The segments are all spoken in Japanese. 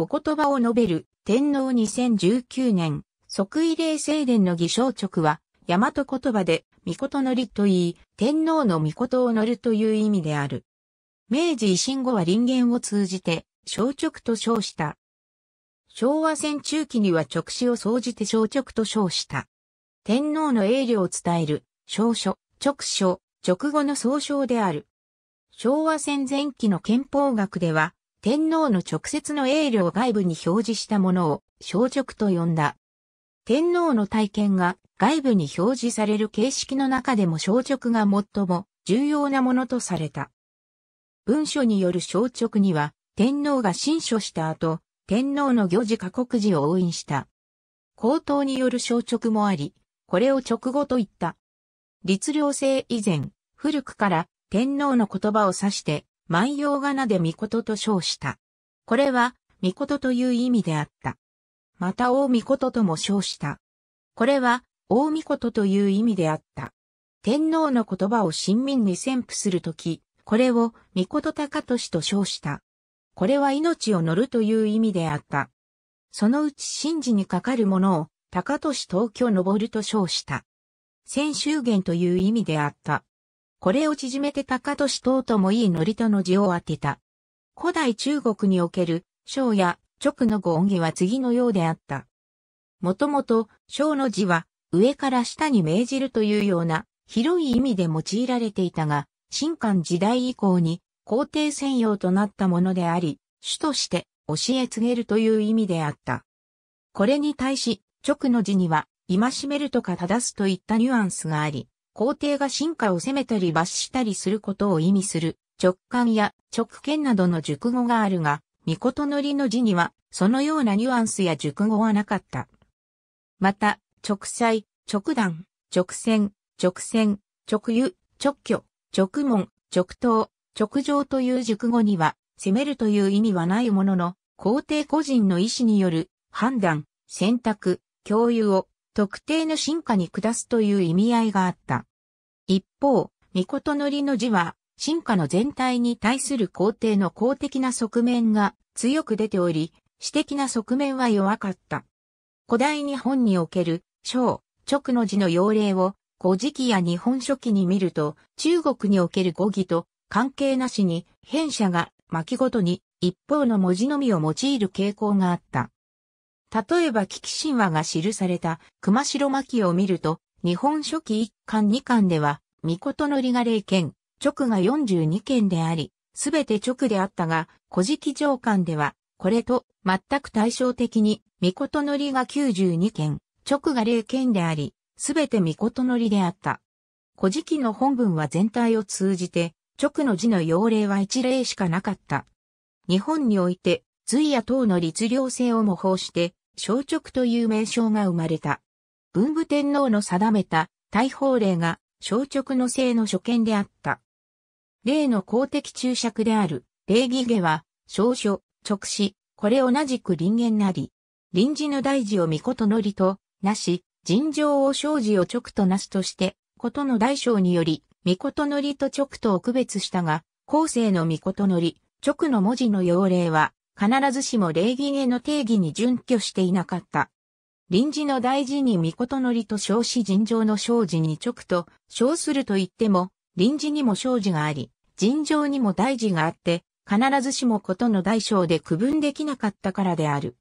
お言葉を述べる天皇2019年、即位礼正殿の儀正直は、大和言葉で、御事乗りと言い、天皇の御事を乗るという意味である。明治維新後は林言を通じて、正直と称した。昭和戦中期には直使を総じて正直と称した。天皇の栄誉を伝える、正書、直書、直後の総称である。昭和戦前期の憲法学では、天皇の直接の栄を外部に表示したものを、小直と呼んだ。天皇の体験が外部に表示される形式の中でも小直が最も重要なものとされた。文書による小直には、天皇が新書した後、天皇の行事過国時を応印した。口頭による小直もあり、これを直後と言った。律令制以前、古くから天皇の言葉を指して、万葉仮名で御事と称した。これは、御事という意味であった。また大御事とも称した。これは、大御事という意味であった。天皇の言葉を臣民に宣布するとき、これを御事高俊と称した。これは命を乗るという意味であった。そのうち神事にかかるものを、高俊東京登ると称した。千秋元という意味であった。これを縮めて高俊等ともいい糊との字を当てた。古代中国における、章や直の語音義は次のようであった。もともと、章の字は、上から下に命じるというような、広い意味で用いられていたが、新漢時代以降に、皇帝専用となったものであり、主として、教え告げるという意味であった。これに対し、直の字には、戒めるとか正すといったニュアンスがあり、皇帝が進化を責めたり罰したりすることを意味する直感や直見などの熟語があるが、御事のりの字には、そのようなニュアンスや熟語はなかった。また、直裁、直断、直線、直線、直湯、直挙、直門、直頭、直上という熟語には、責めるという意味はないものの、皇帝個人の意思による判断、選択、共有を特定の進化に下すという意味合いがあった。一方、御事のりの字は、進化の全体に対する肯定の公的な側面が強く出ており、私的な側面は弱かった。古代日本における、小、直の字の要例を、古事記や日本書紀に見ると、中国における語義と関係なしに、編者が巻ごとに一方の文字のみを用いる傾向があった。例えば、危機神話が記された熊代巻を見ると、日本書紀1巻2巻では、御事のりが0件、直が42件であり、すべて直であったが、古事記上巻では、これと全く対照的に、御事のりが92件、直が0件であり、すべて御事のりであった。古事記の本文は全体を通じて、直の字の要例は一例しかなかった。日本において、隋や唐の律令制を模倣して、小直という名称が生まれた。文武天皇の定めた大法令が、小直の性の所見であった。例の公的注釈である、礼儀下は、小書、直視、これ同じく臨言なり、臨時の大事を御事のりと、なし、尋常を生事を直となしとして、ことの大小により、御事のりと直とを区別したが、後世の御事のり、直の文字の要令は、必ずしも礼儀下の定義に準拠していなかった。臨時の大事にの則と称し尋常の生事に直と称すると言っても、臨時にも生事があり、尋常にも大事があって、必ずしもことの大小で区分できなかったからである。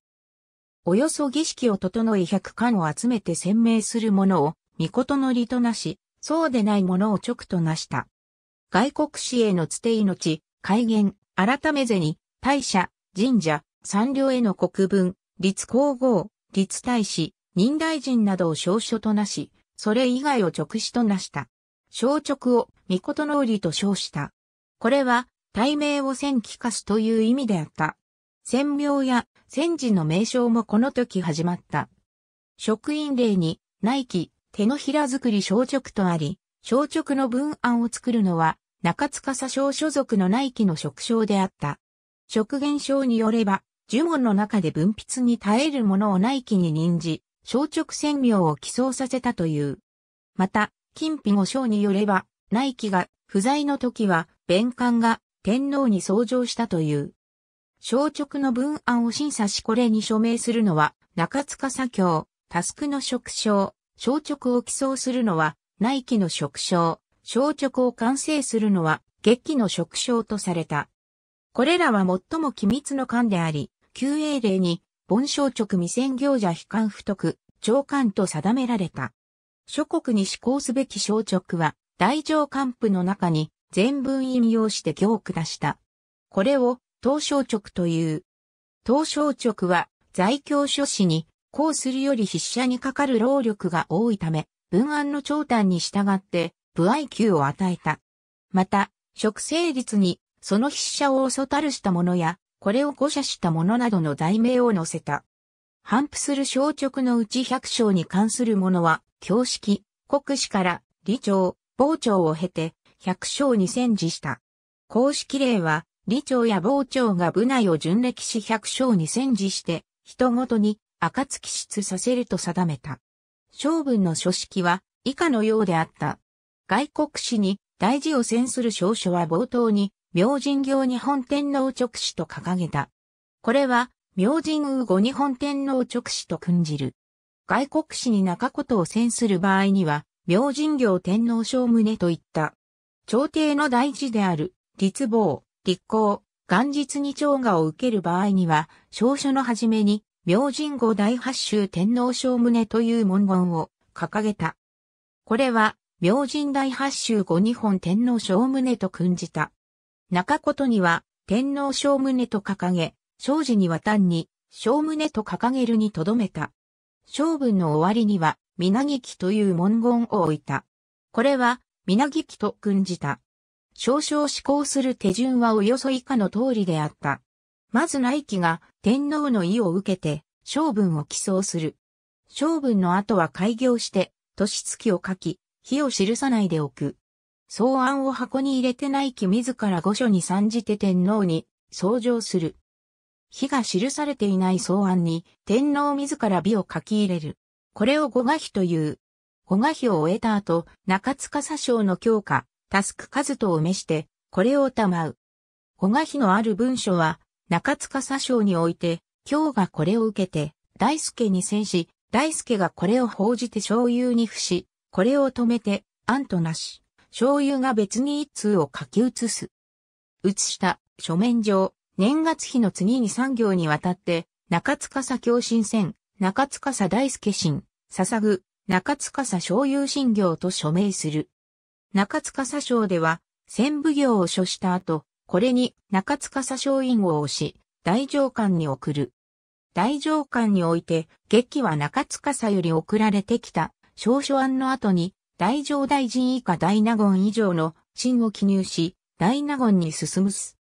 およそ儀式を整え百官を集めて鮮明するものを、の則となし、そうでないものを直となした。外国史へのつて命、改元、改めぜに、大社、神社、三両への国分、立皇后、立大使、任大臣などを小書となし、それ以外を直使となした。小直を御事の折と称した。これは、大名を戦記化すという意味であった。戦名や戦時の名称もこの時始まった。職員令に、内記、手のひら作り小直とあり、小直の文案を作るのは、中塚佐小所属の内記の職称であった。職現章によれば、呪文の中で分泌に耐えるものを内気に任じ、小直線妙を起草させたという。また、金品五章によれば、内気が不在の時は、弁官が天皇に相上したという。小直の文案を審査しこれに署名するのは、中塚左京、タスクの職称、小直を起草するのは、内気の職称、小直を完成するのは、月期の職称とされた。これらは最も機密の間であり、旧英令に、盆装直未宣行者非官不徳、長官と定められた。諸国に施行すべき小直は、大乗官府の中に全文引用して行を下した。これを、東小直という。東小直は、在京諸士に、こうするより筆者にかかる労力が多いため、文案の長短に従って、不愛給を与えた。また、職成率に、その筆者を恐たるしたものや、これを誤射したものなどの題名を載せた。反復する小直のうち百姓に関するものは、教式、国史から、理長、傍聴を経て、百姓に戦時した。公式例は、理長や傍聴が部内を巡歴し百姓に戦時して、人ごとに、暁出させると定めた。将軍の書式は、以下のようであった。外国史に、大事を詮する詔書は冒頭に、明神行日本天皇直使と掲げた。これは、明神宮後日本天皇直使と訓じる。外国史に中ことを宣する場合には、明神行天皇将宗といった。朝廷の大事である、立望、立功、元日に長賀を受ける場合には、少書の初めに、明神後第八州天皇将宗という文言を掲げた。これは、明神第八州後日本天皇将宗と訓じた。中琴には、天皇正宗と掲げ、正治には単に、正宗と掲げるにとどめた。正文の終わりには、皆ぎきという文言を置いた。これは、皆ぎきと訓じた。少々施行する手順はおよそ以下の通りであった。まず内記が天皇の意を受けて、正文を起草する。正文の後は開業して、年月を書き、日を記さないでおく。草案を箱に入れてない木自ら御所に参じて天皇に奏上する。火が記されていない草案に天皇自ら美を書き入れる。これを五画碑という。五画碑を終えた後、中塚佐将の強化、タスク数とを召して、これを賜う。五画碑のある文書は、中塚佐将において、今日がこれを受けて、大助に戦し、大助がこれを報じて醤油に伏し、これを止めて、案となし。醤油が別に一通を書き写す。写した書面上、年月日の次に3行にわたって、中司京新戦、中司大輔新、捧ぐ、中司醤油新行と署名する。中司省では、戦部行を書した後、これに中司省院ををし、大上官に送る。大上官において、劇は中司より送られてきた、少書案の後に、大乗大臣以下大納言以上の信を記入し、大納言に進むす。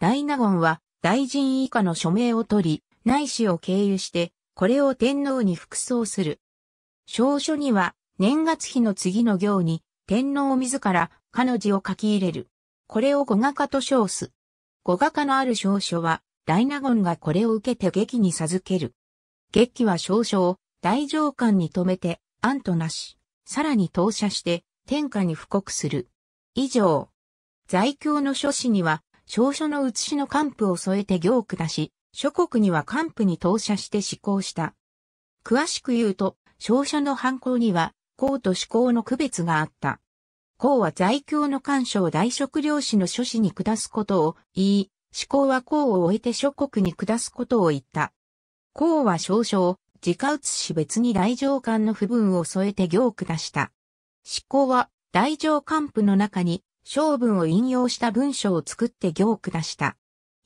大納言は大臣以下の署名を取り、内史を経由して、これを天皇に服装する。証書には、年月日の次の行に、天皇自ら、彼女を書き入れる。これを語画家と称す。語画家のある証書は、大納言がこれを受けて劇に授ける。劇は証書を、大上官に留めて、案となし。さらに投射して天下に布告する。以上。在京の諸子には、少書の写しの官府を添えて行を下し、諸国には官府に投射して施行した。詳しく言うと、少書の犯行には、公と施行の区別があった。公は在京の官を大食領士の諸子に下すことを言い、思考は公を終えて諸国に下すことを言った。公は少を自家写し別に大乗館の不分を添えて行下した。執行は大乗館譜の中に小文を引用した文章を作って行下した。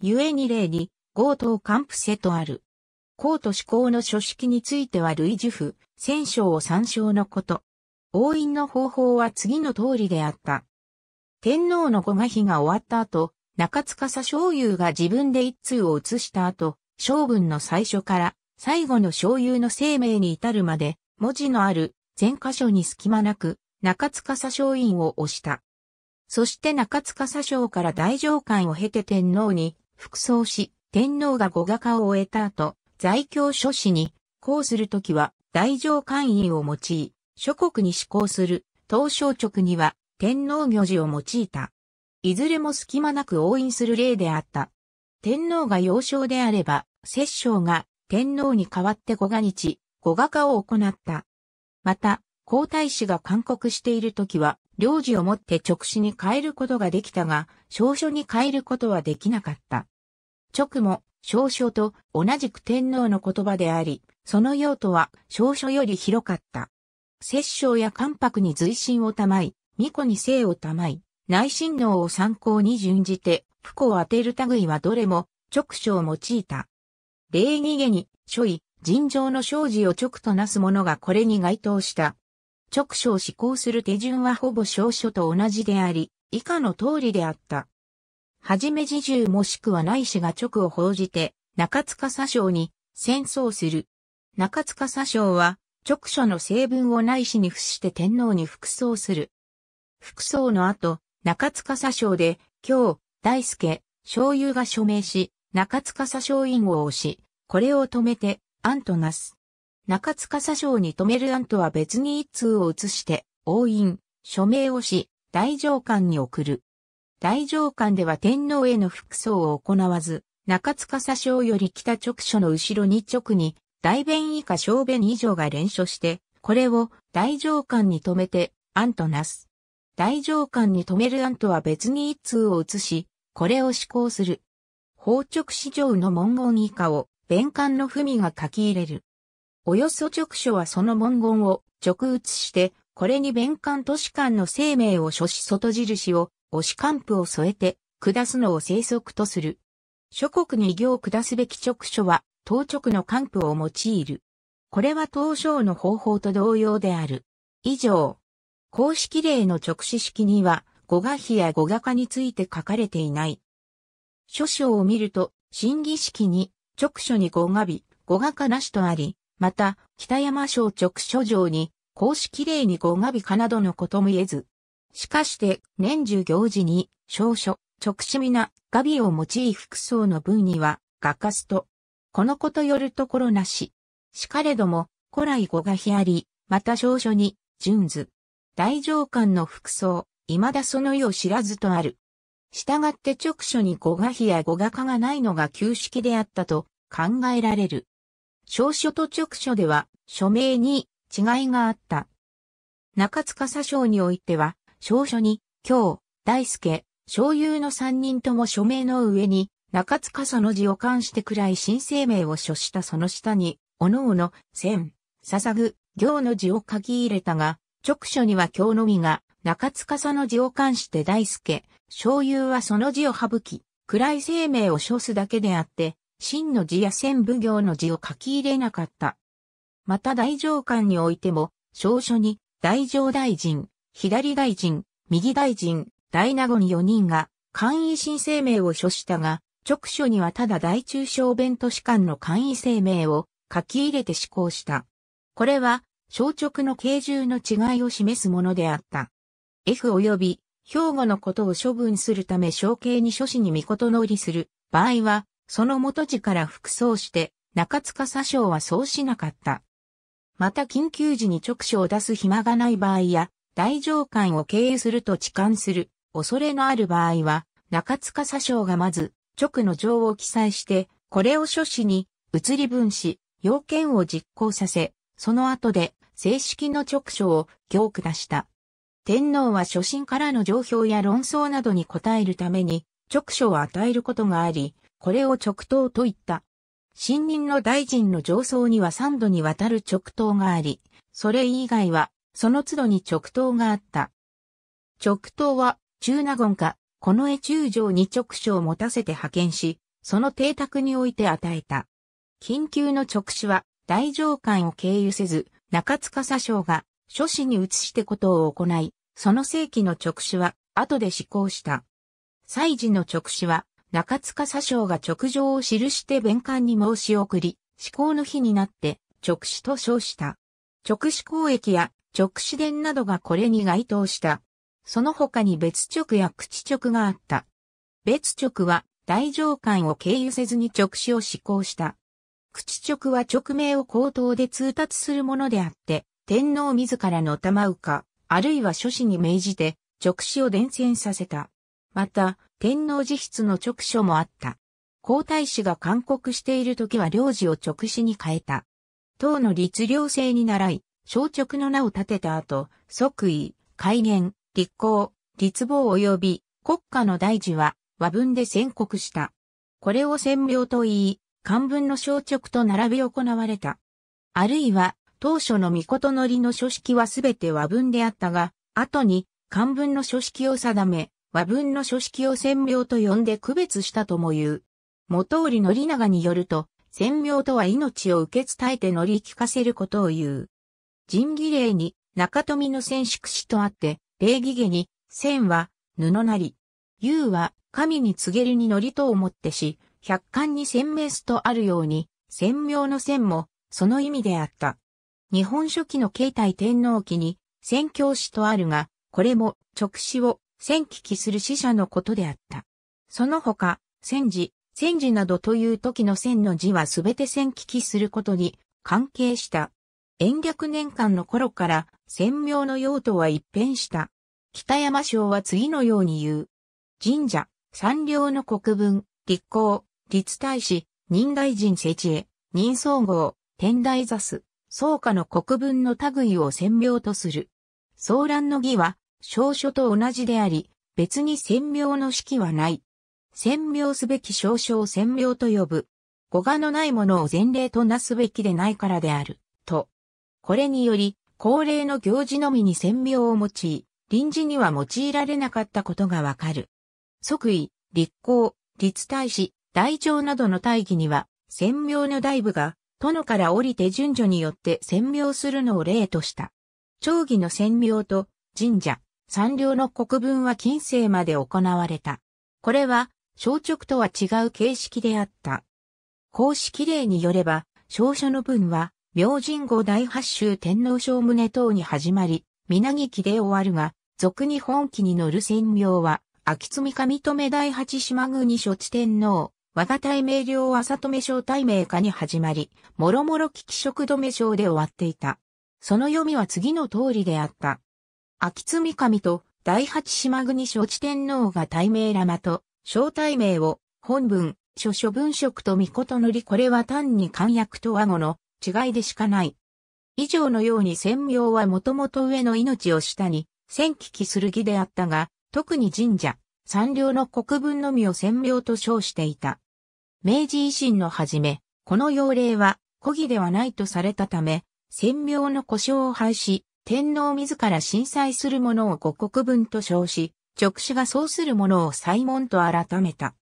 故に例に、強盗官譜せとある。公と執行の書式については類似譜、戦章を参照のこと。応印の方法は次の通りであった。天皇の御賀日が終わった後、中塚佐昭雄が自分で一通を移した後、将軍の最初から最後の醤油の生命に至るまで、文字のある全箇所に隙間なく、中塚左商院を押した。そして中塚左将から大上官を経て天皇に服装し、天皇が語画家を終えた後、在京諸子に、こうするときは大上官員を用い、諸国に施行する、東商直には天皇行事を用いた。いずれも隙間なく応印する例であった。天皇が幼少であれば、摂政が天皇に代わって五が日、五画化を行った。また、皇太子が勧告している時は、領事をもって直視に変えることができたが、少書に変えることはできなかった。直も少書と同じく天皇の言葉であり、その用途は少書より広かった。摂政や関白に随心をたまい、巫女に性をたまい、内親王を参考に準じて、不幸を当てる類はどれも直書を用いた。礼儀下に、諸位、尋常の生事を直となす者がこれに該当した。直書を施行する手順はほぼ少書と同じであり、以下の通りであった。はじめ自重もしくは内氏が直を報じて、中塚佐章に戦争する。中塚佐章は、直書の成分を内しに付して天皇に服装する。服装の後、中塚佐章で、今日、大輔、醤油が署名し、中塚佐章院を押し、これを止めて、案となす。中塚省に止める案とは別に一通を移して、押印、署名をし、大上官に送る。大上官では天皇への服装を行わず、中塚省より北直所の後ろに直に、大弁以下小弁以上が連署して、これを大上官に止めて、案となす。大上官に止める案とは別に一通を移し、これを施行する。法直市場の文言以下を弁官の文が書き入れる。およそ直書はその文言を直写して、これに弁官都市間の生命を書し外印を、押し官布を添えて、下すのを生息とする。諸国に行下すべき直書は、当直の官布を用いる。これは当初の方法と同様である。以上。公式例の直視式には、語画比や語画化について書かれていない。諸書を見ると、審議式に直所に五が美、五がかなしとあり、また、北山省直所城に、公式例に五が美かなどのことも言えず。しかして、年中行事に、少書、直視皆、画美を用い服装の文には、画家すと。このことよるところなし。しかれども、古来語が日あり、また少書に、順図。大上官の服装、未だその意を知らずとある。したがって直所に語画比や語画化がないのが旧式であったと考えられる。小書と直書では署名に違いがあった。中塚佐章においては、小書に、京、大輔、小友の三人とも署名の上に、中塚その字を冠してくらい新生命を書したその下に、おのおの、千、捧ぐ、行の字を書き入れたが、直書には京のみが、中塚その字を冠して大助、小友はその字を省き、暗い生命を称すだけであって、真の字や千奉行の字を書き入れなかった。また大上官においても、少書に、大上大臣、左大臣、右大臣、大名言に4人が、簡易新生命を書したが、直書にはただ大中小弁都士官の簡易生命を書き入れて施行した。これは、小直の形重の違いを示すものであった。F 及び兵庫のことを処分するため承継に諸子に御の売りする場合は、その元地から服装して、中塚佐将はそうしなかった。また緊急時に直書を出す暇がない場合や、大上官を経営すると痴漢する恐れのある場合は、中塚佐将がまず直の情を記載して、これを諸子に移り分し、要件を実行させ、その後で正式の直書を行下した。天皇は初心からの情報や論争などに答えるために、直書を与えることがあり、これを直答と言った。新任の大臣の上層には三度にわたる直答があり、それ以外は、その都度に直答があった。直答は、中納言か、この絵中将に直書を持たせて派遣し、その邸宅において与えた。緊急の直使は、大上官を経由せず、中塚佐将が、諸子に移してことを行い、その正規の直視は、後で施行した。祭事の直視は、中塚左将が直情を記して弁官に申し送り、施行の日になって直視と称した。直視公益や直視伝などがこれに該当した。その他に別直や口直があった。別直は大上官を経由せずに直視を施行した。口直は直命を口頭で通達するものであって、天皇自らのまうか、あるいは諸子に命じて、直使を伝染させた。また、天皇自筆の直書もあった。皇太子が勧告している時は領事を直使に変えた。党の律令制に倣い、小直の名を立てた後、即位、改元、立候、立望及び国家の大事は和文で宣告した。これを占領と言い、漢文の小直と並び行われた。あるいは当初の事則の書式はすべて和文であったが、後に漢文の書式を定め、和文の書式を専名と呼んで区別したとも言う。元織宣長によると、専名とは命を受け伝えて乗り聞かせることを言う。人儀礼に中富の戦宿師とあって、礼儀下に、線は布なり。優は神に告げるに乗りと思ってし、百貫に鮮明すとあるように、鮮明の線もその意味であった。日本初期の慶太天皇記に、宣教師とあるが、これも直使を宣聞きする死者のことであった。その他、戦時、戦時などという時の戦の字はすべて宣聞きすることに関係した。延暦年間の頃から戦名の用途は一変した。北山省は次のように言う。神社、三両の国分、立皇、立大使、任大臣設置へ、任総合、天台座す、宗家の国分の類を占領とする。騒乱の儀は、少書と同じであり、別に占領の式はない。占領すべき少書を占領と呼ぶ。語がのないものを前例となすべきでないからである、と。これにより、恒例の行事のみに占領を用い、臨時には用いられなかったことがわかる。即位、立候、立大使、大長などの大義には、占領の大部が殿から降りて順序によって占領するのを例とした。長義の占領と神社、三両の国分は近世まで行われた。これは、小直とは違う形式であった。公式例によれば、小書の文は、明神後第八州天皇賞宗等に始まり、皆木で終わるが、俗に本記に乗る占領は、秋積上留第八島国初地天皇、和が大名領は止め省大名下に始まり、もろもろ危機食止め小で終わっていた。その読みは次の通りであった。秋津三上と第八島国承知天皇が大名ラマと、小大名を本文、諸書文職と御事のりこれは単に漢訳と和語の違いでしかない。以上のように専用はもともと上の命を下に、戦危機する儀であったが、特に神社、三両の国分のみを専用と称していた。明治維新のはじめ、この要令は、古儀ではないとされたため、専名の故障を廃止、天皇自ら震災する者を五国分と称し、直使がそうする者を祭門と改めた。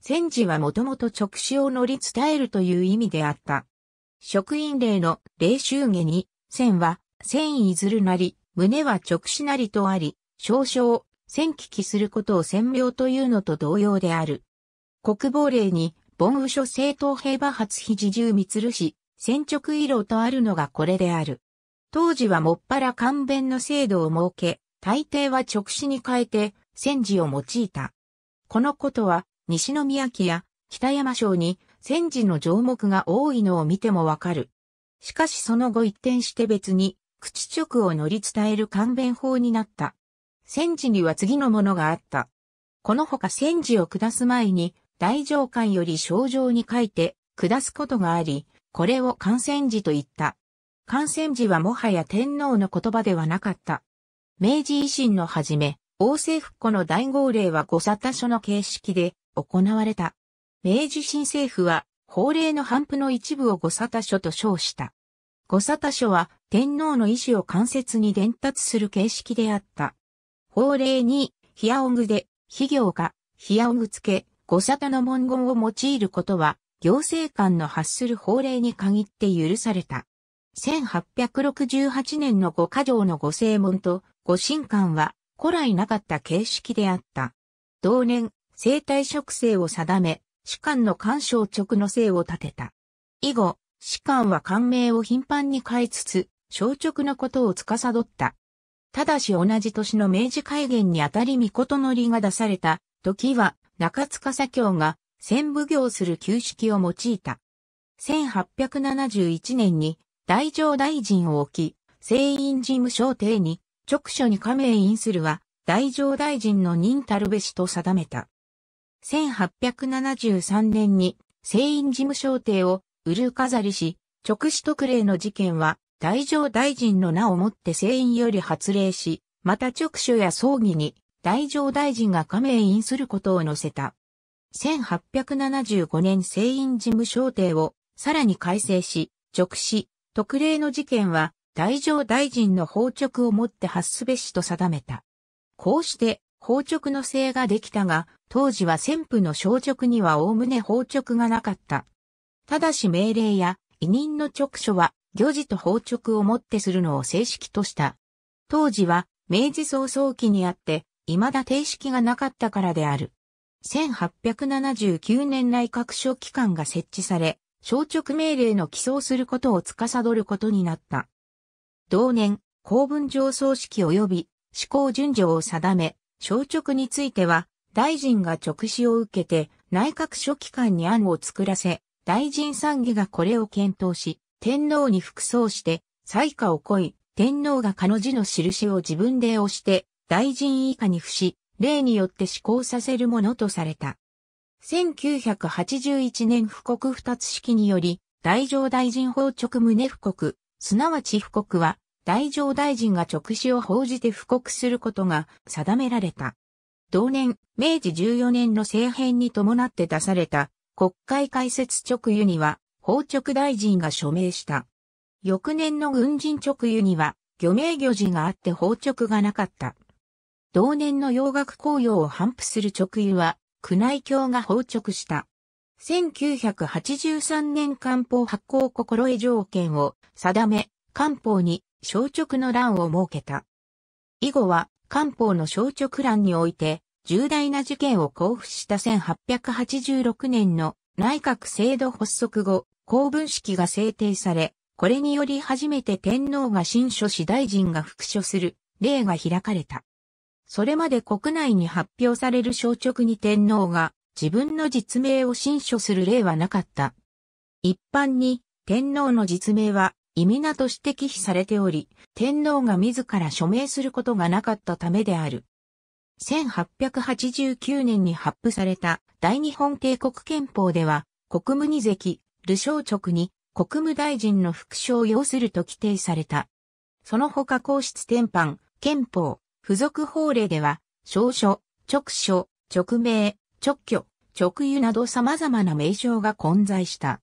戦時はもともと直使を乗り伝えるという意味であった。職員令の霊衆下に、戦は、戦意ずるなり、胸は直使なりとあり、少々、戦聞きすることを戦名というのと同様である。国防令に、盆雨書正統兵馬発非自重る氏、戦直遺漏とあるのがこれである。当時はもっぱら勘弁の制度を設け、大抵は直視に変えて、戦時を用いた。このことは、西宮家や北山省に戦時の条目が多いのを見てもわかる。しかしその後一転して別に、口直を乗り伝える勘弁法になった。戦時には次のものがあった。このほか戦時を下す前に、大上官より症状に書いて下すことがあり、これを感染時と言った。感染時はもはや天皇の言葉ではなかった。明治維新のはじめ、王政復古の大号令は御沙汰書の形式で行われた。明治新政府は法令の半布の一部を御沙汰書と称した。御沙汰書は天皇の意思を間接に伝達する形式であった。法令に、ヒアオグで、非行か、ヒアオグ付け、五沙汰の文言を用いることは、行政官の発する法令に限って許された。1868年の五箇条の五正門と五神官は古来なかった形式であった。同年、生体職制を定め、士官の官省直の制を立てた。以後、士官は官名を頻繁に変えつつ、省直のことを司った。ただし同じ年の明治改元にあたり御事のりが出された時は、中塚左京が千奉行する旧式を用いた。1871年に大乗大臣を置き、聖院事務所邸に直所に加盟院するは大乗大臣の任たるべしと定めた。1873年に聖院事務所邸を売る飾りし、直使特例の事件は大乗大臣の名をもって聖院より発令し、また直所や葬儀に大乗大臣が加盟員することを載せた。1875年聖院事務省廷をさらに改正し、直視、特例の事件は大乗大臣の法直をもって発すべしと定めた。こうして法直の制ができたが、当時は先府の小直にはおおむね法直がなかった。ただし命令や委任の直書は漁事と法直をもってするのを正式とした。当時は明治早々期にあって未だ定式がなかったからである。1879年内閣書機関が設置され、消直命令の起草することを司ることになった。同年、公文上葬式及び施行順序を定め、消直については、大臣が直視を受けて、内閣書機関に案を作らせ、大臣参議がこれを検討し、天皇に服装して、採下をこい、天皇が彼の字の印を自分で押して、大臣以下に付し、例によって施行させるものとされた。1981年布告二つ式により、大乗大臣法直宗布告、すなわち布告は、大乗大臣が直視を報じて布告することが定められた。同年、明治14年の政変に伴って出された国会開設直輸には、法直大臣が署名した。翌年の軍人直輸には、漁名漁事があって法直がなかった。同年の洋楽紅葉を反布する直輸は、宮内教が放直した。1983年官報発行心得条件を定め、官報に小直の欄を設けた。以後は、官報の小直欄において、重大な事件を交付した1886年の内閣制度発足後、公文式が制定され、これにより初めて天皇が新書士大臣が復書する例が開かれた。それまで国内に発表される小直に天皇が自分の実名を新書する例はなかった。一般に天皇の実名は意味名として忌避されており、天皇が自ら署名することがなかったためである。1889年に発布された大日本帝国憲法では、国務二席、ル小直に国務大臣の副将を要すると規定された。その他皇室典範、憲法、付属法令では、証書、直書、直名、直居、直輸など様々な名称が混在した。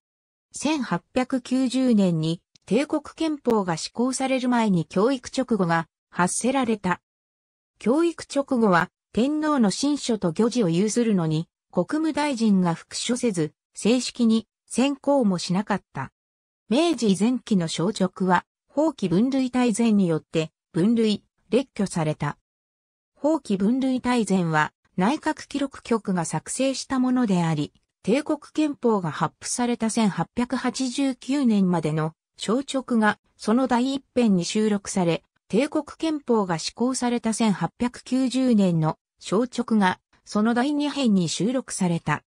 1890年に帝国憲法が施行される前に教育直後が発せられた。教育直後は天皇の新書と漁事を有するのに国務大臣が復書せず正式に選考もしなかった。明治前期の小直は法規分類大全によって分類、列挙された。法規分類大全は内閣記録局が作成したものであり、帝国憲法が発布された1889年までの小直がその第一編に収録され、帝国憲法が施行された1890年の小直がその第二編に収録された。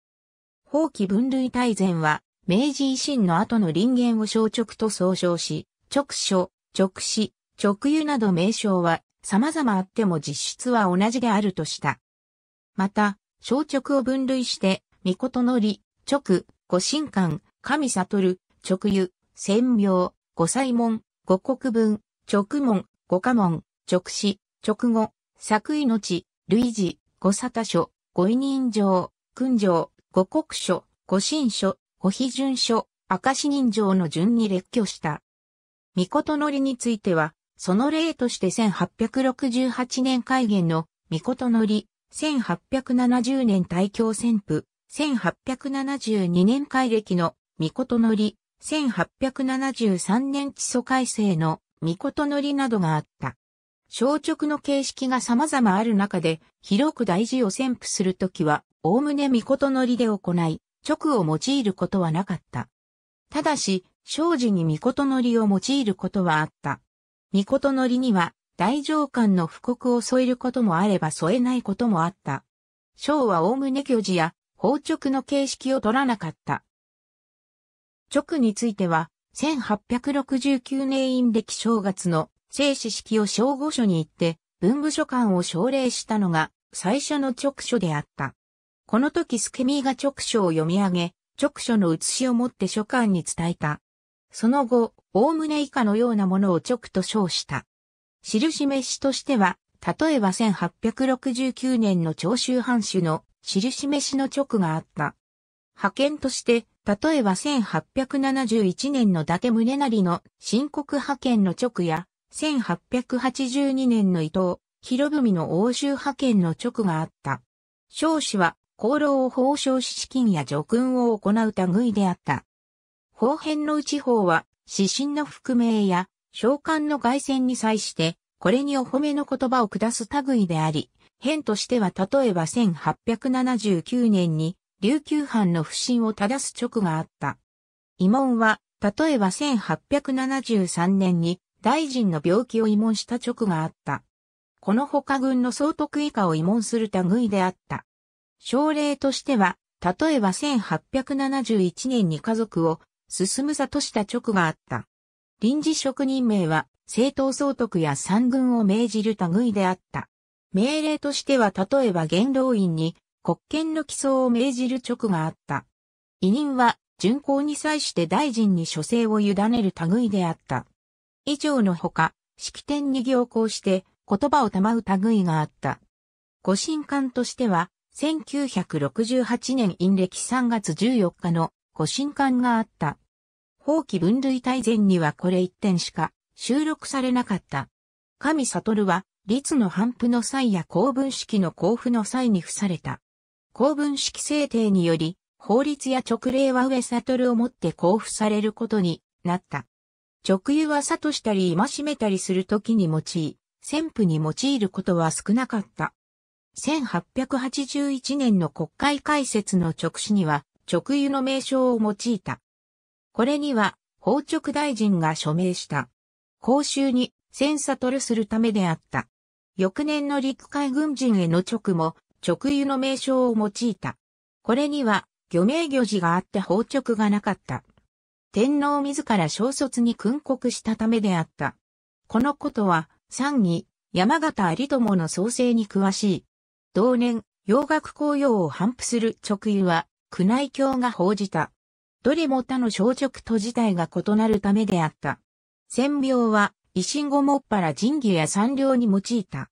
法規分類大全は明治維新の後の林間を小直と総称し、直書、直史、直湯など名称は様々あっても実質は同じであるとした。また、小直を分類して、御事の理、直、五神官、神悟、直湯、専名、五祭門、五国分、直門、五家門、直死、直後、作命、類似、五沙多書、五委任状、訓状、五国書、五神書、五批准書、明石人情の順に列挙した。御事の理については、その例として1868年改元の御事のり、1870年大教旋風、1872年改暦の御事のり、1873年基礎改正の御事のりなどがあった。小直の形式が様々ある中で、広く大事を宣布するときは、おおむね御事のりで行い、直を用いることはなかった。ただし、正時に御事のりを用いることはあった。御事の理には、大上官の布告を添えることもあれば添えないこともあった。章は大おむねや、法直の形式を取らなかった。直については、1869年因歴正月の正史式を正御書に行って、文部書館を奨励したのが最初の直書であった。この時スケミーが直書を読み上げ、直書の写しを持って書館に伝えた。その後、おおむね以下のようなものを直と称した。印飯としては、例えば1869年の長州藩主の印飯の直があった。派遣として、例えば1871年の伊達宗成の新国派遣の直や、1882年の伊藤博文の欧州派遣の直があった。少子は、功労を報奨し資金や叙勲を行う類であった。方辺の地方は、指針の覆名や、召喚の外旋に際して、これにお褒めの言葉を下す類であり、変としては例えば1879年に、琉球藩の不信を正す直があった。慰問は、例えば1873年に、大臣の病気を慰問した直があった。この他軍の総督以下を慰問する類であった。症例としては、例えば1871年に家族を進むとした直があった。臨時職人名は、政党総督や三軍を命じる類であった。命令としては例えば元老院に国権の起草を命じる直があった。委任は、巡行に際して大臣に諸政を委ねる類であった。以上のほか、式典に行行して言葉を賜う類があった。ご神官としては、1968年陰暦3月14日のご神官があった。法規分類大全にはこれ一点しか収録されなかった。神悟は、律の反布の際や公文式の交付の際に付された。公文式制定により、法律や直令は上悟をもって交付されることになった。直輸は悟したり戒めたりするときに用い、先布に用いることは少なかった。1881年の国会開設の直視には、直輸の名称を用いた。これには、法直大臣が署名した。公衆にンサトルするためであった。翌年の陸海軍人への直も、直輸の名称を用いた。これには、漁名漁事があって法直がなかった。天皇自ら小卒に訓告したためであった。このことは、三に、山形有友の創生に詳しい。同年、洋楽公用を反布する直輸は、宮内卿が報じた。どれも他の小直と自体が異なるためであった。戦病は、維新後もっぱら神儀や産業に用いた。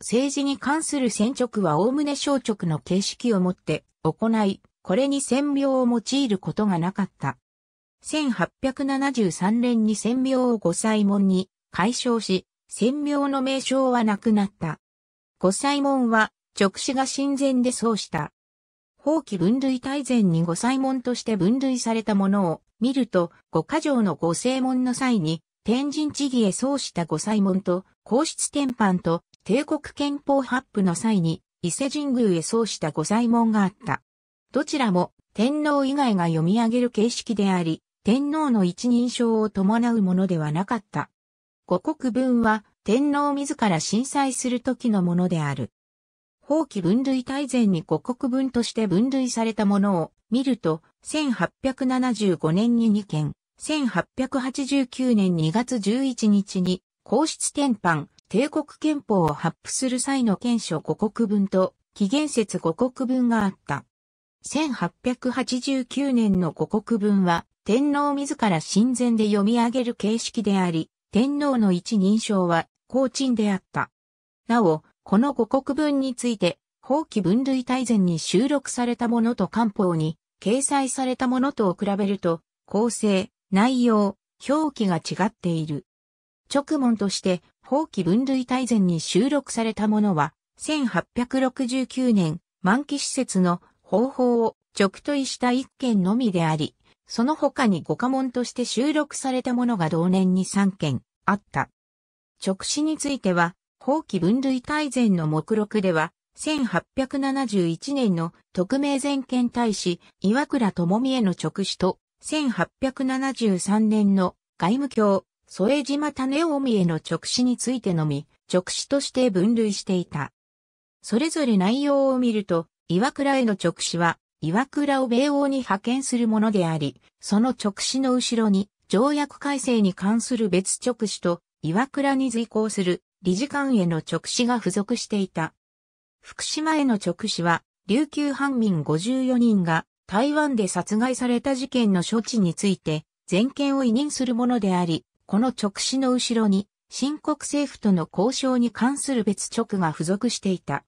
政治に関する戦直は概ね小直の形式をもって行い、これに戦病を用いることがなかった。1873年に戦病を御祭門に解消し、戦病の名称はなくなった。御祭門は、直視が神前でそうした法規分類大全に五祭門として分類されたものを見ると、五箇条の五正門の際に、天神地義へ奏した五祭門と、皇室天板と、帝国憲法発布の際に、伊勢神宮へ奏した五祭門があった。どちらも、天皇以外が読み上げる形式であり、天皇の一人称を伴うものではなかった。五国文は、天皇自ら震災する時のものである。後期分類大全に五国分として分類されたものを見ると、1875年に2件、1889年2月11日に皇室典範、帝国憲法を発布する際の憲書五国分と、紀元節五国分があった。1889年の五国分は、天皇自ら親善で読み上げる形式であり、天皇の一人称は、公鎮であった。なお、この五国文について、法規分類大全に収録されたものと官報に掲載されたものとを比べると、構成、内容、表記が違っている。直問として、法規分類大全に収録されたものは、1869年、満期施設の方法を直問した一件のみであり、その他に五家文として収録されたものが同年に三件あった。直詞については、法規分類改善の目録では、1871年の特命全権大使、岩倉智美への直使と、1873年の外務卿、添江島種臣への直使についてのみ、直使として分類していた。それぞれ内容を見ると、岩倉への直使は、岩倉を米欧に派遣するものであり、その直使の後ろに、条約改正に関する別直使と、岩倉に随行する理事官への直視が付属していた。福島への直視は、琉球藩民54人が台湾で殺害された事件の処置について、全権を委任するものであり、この直視の後ろに、新国政府との交渉に関する別直が付属していた。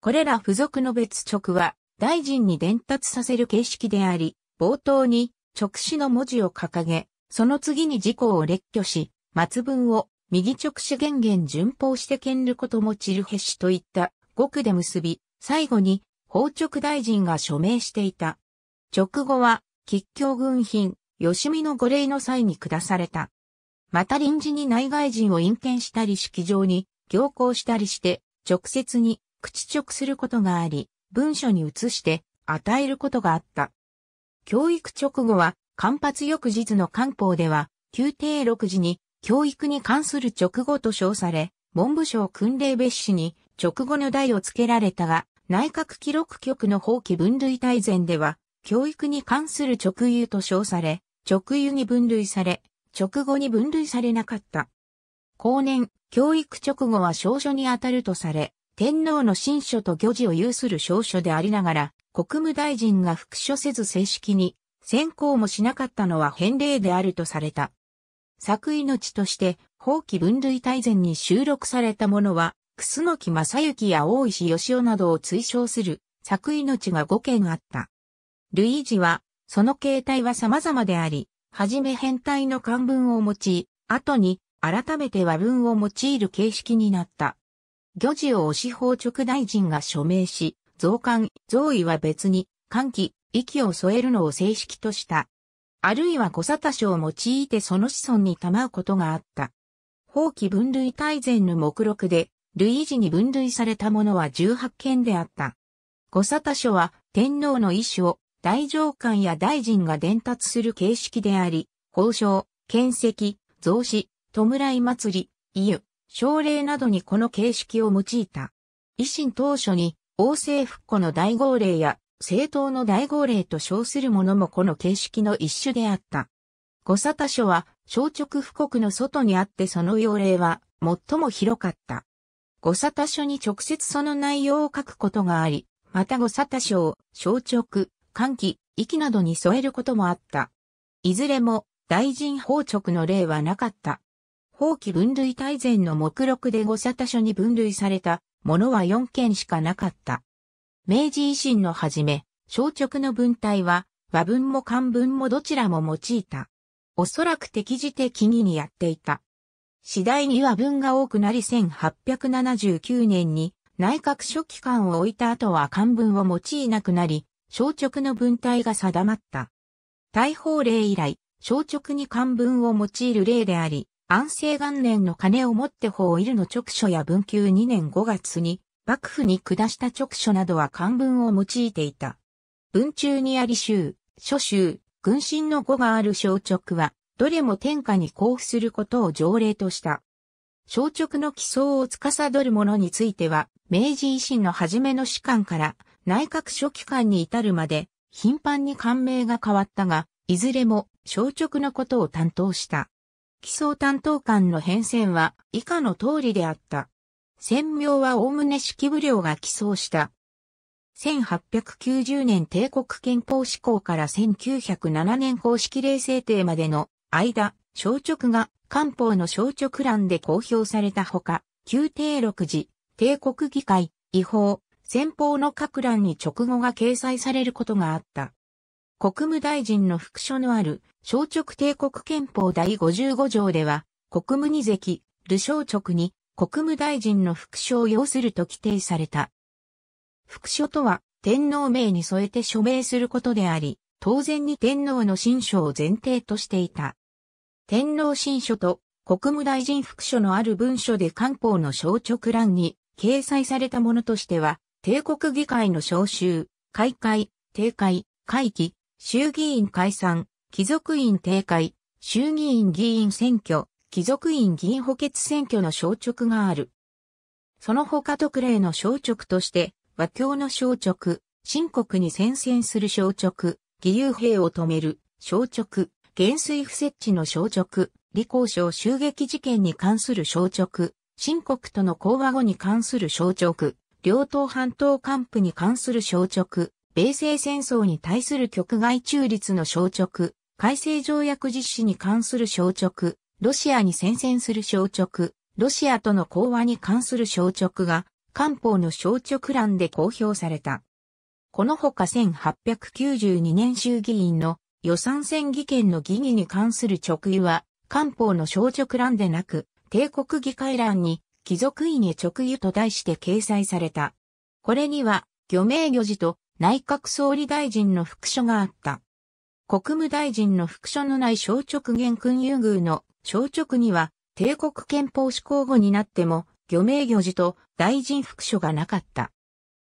これら付属の別直は、大臣に伝達させる形式であり、冒頭に直視の文字を掲げ、その次に事項を列挙し、末文を右直手元元順法して剣ることも散るへしといった極で結び、最後に法直大臣が署名していた。直後は、吉祥軍品、吉見の御礼の際に下された。また臨時に内外人を引見したり式場に行行したりして、直接に口直することがあり、文書に移して与えることがあった。教育直後は、間髪翌日の官報では、宮廷6時に教育に関する直後と称され、文部省訓令別紙に直後の題を付けられたが、内閣記録局の法規分類大全では、教育に関する直輸と称され、直輸に分類され、直後に分類されなかった。後年、教育直後は証書にあたるとされ、天皇の新書と漁事を有する証書でありながら、国務大臣が復書せず正式に、選考もしなかったのは返礼であるとされた。作命として、法規分類大全に収録されたものは、楠木正幸や大石義雄などを追称する作命が5件あった。類似は、その形態は様々であり、はじめ変態の漢文を用い、後に改めて和文を用いる形式になった。漁事を押し法直大臣が署名し、増刊、増位は別に、歓喜、息を添えるのを正式とした。あるいは小沙汰書を用いてその子孫に賜うことがあった。法規分類大全の目録で、類似に分類されたものは18件であった。小沙汰書は天皇の意思を大上官や大臣が伝達する形式であり、法渉、検石、増資、弔い祭り、伊予、奨励などにこの形式を用いた。維新当初に王政復古の大号令や政党の大号令と称するものもこの形式の一種であった。五沙多書は、小直布国の外にあってその要令は、最も広かった。五沙多書に直接その内容を書くことがあり、また五沙多書を、小直、歓喜、息などに添えることもあった。いずれも、大臣法直の例はなかった。法規分類大全の目録で五沙多書に分類されたものは4件しかなかった。明治維新のはじめ、小直の文体は和文も漢文もどちらも用いた。おそらく適時的にやっていた。次第に和文が多くなり1879年に内閣書記官を置いた後は漢文を用いなくなり、小直の文体が定まった。大法令以来、小直に漢文を用いる例であり、安政元年の金をもって法いるの直書や文久2年5月に、幕府に下した直書などは漢文を用いていた。文中にあり州、諸州、軍神の語がある小直は、どれも天下に交付することを条例とした。小直の起草を司る者については、明治維新の初めの士官から内閣書記官に至るまで、頻繁に官名が変わったが、いずれも小直のことを担当した。起草担当官の変遷は以下の通りであった。戦名はおおむね式部領が寄贈した。1890年帝国憲法施行から1907年公式令制定までの間、小直が官報の小直欄で公表されたほか、旧帝六時、帝国議会、違法、先方の各欄に直後が掲載されることがあった。国務大臣の副書のある、小直帝国憲法第55条では、国務二席、ル小直に、国務大臣の副書を要すると規定された。副書とは、天皇名に添えて署名することであり、当然に天皇の新書を前提としていた。天皇新書と国務大臣副書のある文書で官報の小直欄に掲載されたものとしては、帝国議会の召集、開会、定会、会期、衆議院解散、貴族院定会、衆議院議員選挙、貴族院議員補欠選挙の小直がある。その他特例の小直として、和教の小直、新国に宣戦する小直、義勇兵を止める、小直、減水不設置の小直、李光省襲撃事件に関する小直、新国との講和後に関する小直、両党半島幹部に関する小直、米西戦争に対する局外中立の小直、改正条約実施に関する小直、ロシアに宣戦する消直、ロシアとの講和に関する消直が、官報の消直欄で公表された。このほか1892年衆議院の予算選議権の議議に関する直位は、官報の消直欄でなく、帝国議会欄に、貴族院へ直輸と題して掲載された。これには、漁名漁事と内閣総理大臣の副書があった。国務大臣の副所のない小直言君優遇の小直には、帝国憲法施行後になっても、漁名漁事と大臣副所がなかった。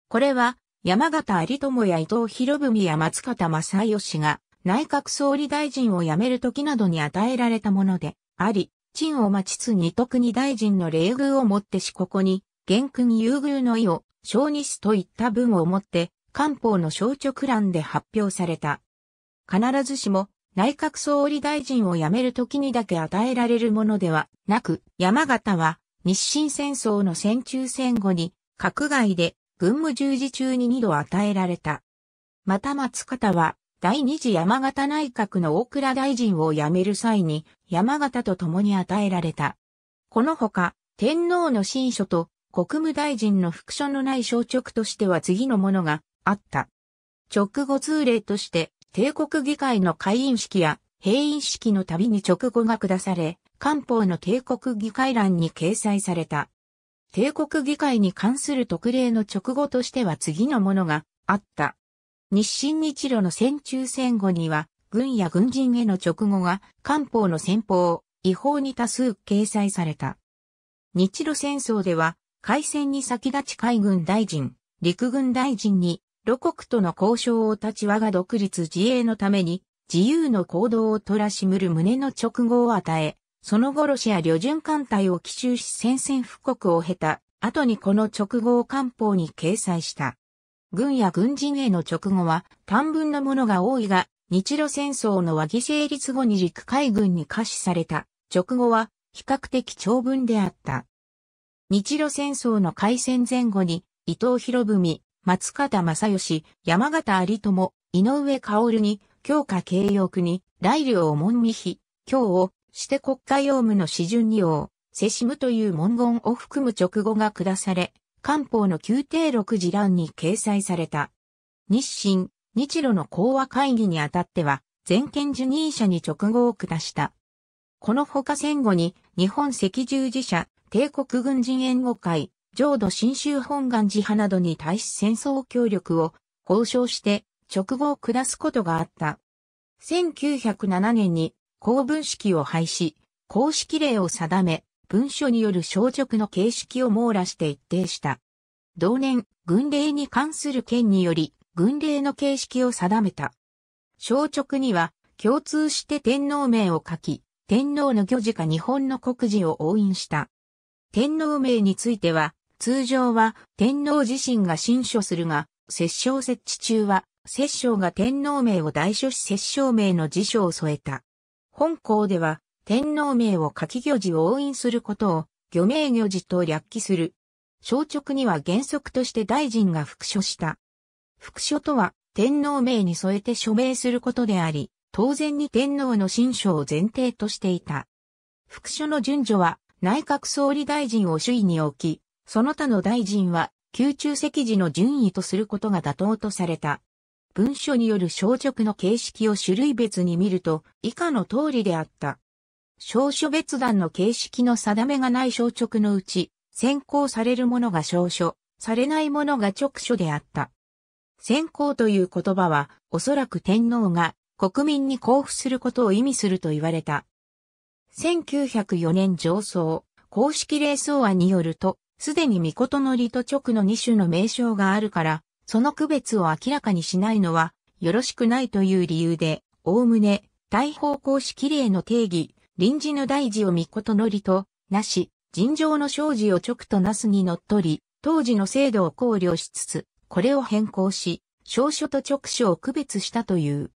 これは、山形有朋や伊藤博文や松方正義が、内閣総理大臣を辞める時などに与えられたもので、あり、陳を待ちつ二徳に大臣の礼遇をもってしここに、元君優遇の意を、小西といった文をもって、官報の小直欄で発表された。必ずしも内閣総理大臣を辞める時にだけ与えられるものではなく、山形は日清戦争の戦中戦後に、閣外で軍務従事中に2度与えられた。また松方は、第二次山形内閣の大倉大臣を辞める際に、山形と共に与えられた。このほか、天皇の新書と国務大臣の副書のない小直としては次のものがあった。直後通例として、帝国議会の会員式や閉院式の度に直後が下され、官報の帝国議会欄に掲載された。帝国議会に関する特例の直後としては次のものがあった。日清日露の戦中戦後には、軍や軍人への直後が官報の戦法、を違法に多数掲載された。日露戦争では、海戦に先立ち海軍大臣、陸軍大臣に露国との交渉を立ち我が独立自衛のために、自由の行動を取らしむる旨の直後を与え、その後ロシア旅順艦隊を奇襲し戦線布告を経た後にこの直後を官報に掲載した。軍や軍人への直後は短文のものが多いが、日露戦争の和議成立後に陸海軍に可視された直後は比較的長文であった。日露戦争の開戦前後に伊藤博文、松方正義、山形有友、井上薫に、強化慶陽国、来領門未比、京を、して国家用務の始順に王、せしむという文言を含む直後が下され、官報の宮廷六次欄に掲載された。日清、日露の講和会議にあたっては、全権受任者に直後を下した。この他戦後に、日本赤十字社、帝国軍人援護会、浄土真宗本願寺派などに対し戦争協力を交渉して直後を下すことがあった。1907年に公文式を廃止、公式令を定め、文書による詔勅の形式を網羅して一定した。同年、軍令に関する件により、軍令の形式を定めた。詔勅には、共通して天皇名を書き、天皇の御事か日本の国事を押印した。天皇名については、通常は天皇自身が新書するが、摂政設置中は、摂政が天皇名を代書し摂政名の辞書を添えた。本校では、天皇名を書き御事を応印することを、漁名御事と略記する。小直には原則として大臣が副書した。副書とは、天皇名に添えて署名することであり、当然に天皇の新書を前提としていた。副書の順序は、内閣総理大臣を首位に置き、その他の大臣は、宮中席次の順位とすることが妥当とされた。文書による小職の形式を種類別に見ると、以下の通りであった。小書別段の形式の定めがない小直のうち、先行されるものが小書、されないものが直書であった。先行という言葉は、おそらく天皇が国民に交付することを意味すると言われた。1904年上層、公式令奏案によると、すでに事の理と直の二種の名称があるから、その区別を明らかにしないのは、よろしくないという理由で、おおむね、大方向式例の定義、臨時の大事を事の理と、なし、尋常の生事を直となすにのっとり、当時の制度を考慮しつつ、これを変更し、証書と直書を区別したという。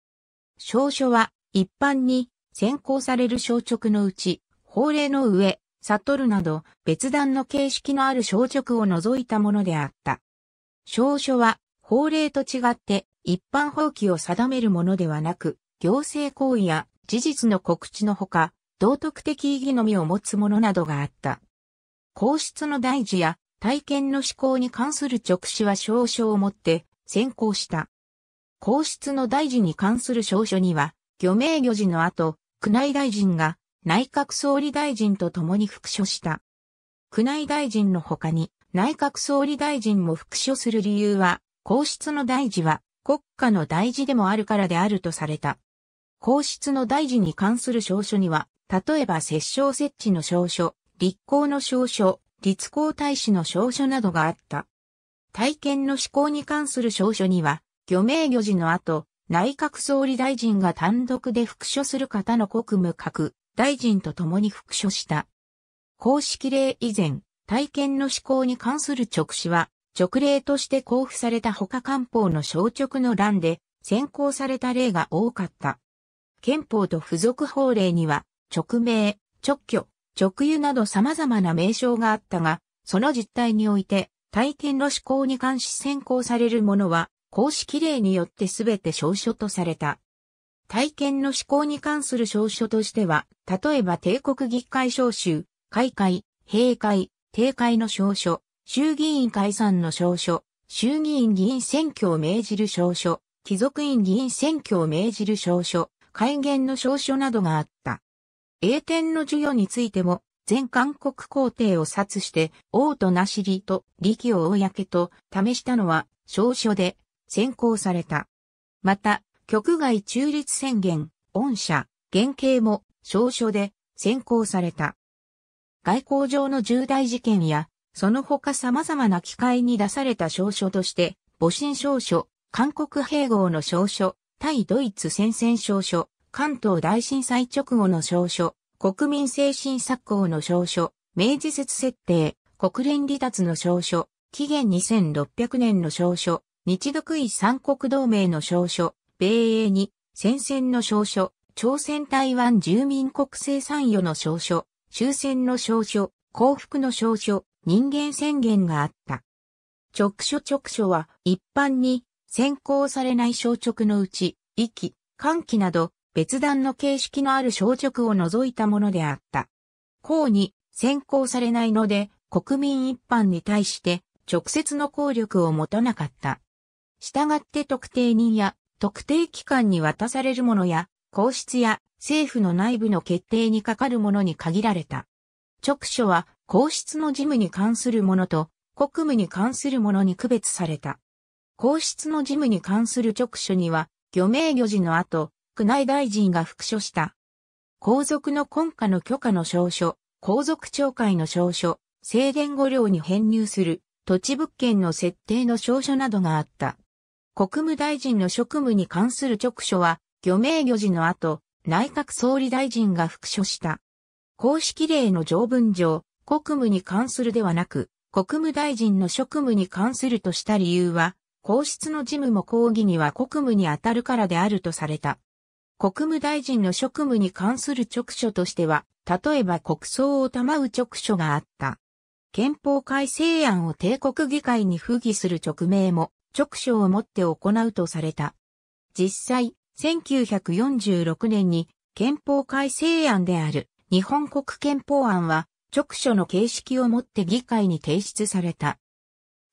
証書は、一般に、先行される小直のうち、法令の上、悟るなど別段の形式のある小直を除いたものであった。小書は法令と違って一般法規を定めるものではなく、行政行為や事実の告知のほか、道徳的意義のみを持つものなどがあった。皇室の大事や体験の思考に関する直視は証書をもって先行した。皇室の大事に関する証書には、漁名漁事の後、宮内大臣が内閣総理大臣と共に復所した。宮内大臣の他に内閣総理大臣も復所する理由は、皇室の大事は国家の大事でもあるからであるとされた。皇室の大事に関する証書には、例えば摂政設置の証書、立候の証書、立候大使の証書などがあった。体験の施行に関する証書には、漁名漁事の後、内閣総理大臣が単独で復所する方の国務閣、大臣と共に復書した。公式令以前、体験の施行に関する直視は、直令として交付された他官報の小直の欄で選考された例が多かった。憲法と付属法令には、直名、直挙、直輸など様々な名称があったが、その実態において、体験の施行に関し選考されるものは、公式例によって全て証書とされた。体験の施行に関する証書としては、例えば帝国議会召集、開会、閉会、定会の証書、衆議院解散の証書、衆議院議員選挙を命じる証書、貴族院議員選挙を命じる証書、改元の証書などがあった。英典の授与についても、全韓国皇帝を殺して、王となしりと、力を公と、試したのは、証書で、先行された。また、局外中立宣言、恩赦、原刑も、証書で、選考された。外交上の重大事件や、その他様々な機会に出された証書として、母親証書、韓国併合の証書、対ドイツ戦線証書、関東大震災直後の証書、国民精神作行の証書、明治説設定、国連離脱の証書、期限2600年の証書、日独位三国同盟の証書、米英に、戦線の証書、朝鮮台湾住民国政参与の証書、終戦の証書、幸福の証書、人間宣言があった。直書直書は一般に選考されない小直のうち、息、歓喜など別段の形式のある小直を除いたものであった。項に先行されないので国民一般に対して直接の効力を持たなかった。したがって特定人や特定機関に渡されるものや、皇室や政府の内部の決定にかかるものに限られた。直書は皇室の事務に関するものと国務に関するものに区別された。皇室の事務に関する直書には、漁名漁事の後、宮内大臣が復書した。皇族の根下の許可の証書、皇族長会の証書、制限御領に編入する土地物件の設定の証書などがあった。国務大臣の職務に関する直書は、漁名漁事の後、内閣総理大臣が復書した。公式例の条文上、国務に関するではなく、国務大臣の職務に関するとした理由は、皇室の事務も抗議には国務に当たるからであるとされた。国務大臣の職務に関する直書としては、例えば国葬を賜う直書があった。憲法改正案を帝国議会に付議する直名も直書をもって行うとされた。実際、1946年に憲法改正案である日本国憲法案は直書の形式をもって議会に提出された。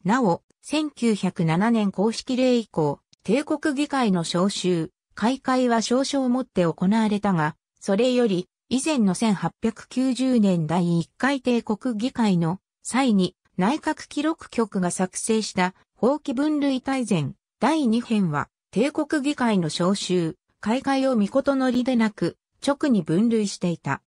なお、1907年公式令以降、帝国議会の召集、開会は少々をもって行われたが、それより以前の1890年第1回帝国議会の際に内閣記録局が作成した法規分類大全第2編は帝国議会の召集、開会を見事のりでなく直に分類していた。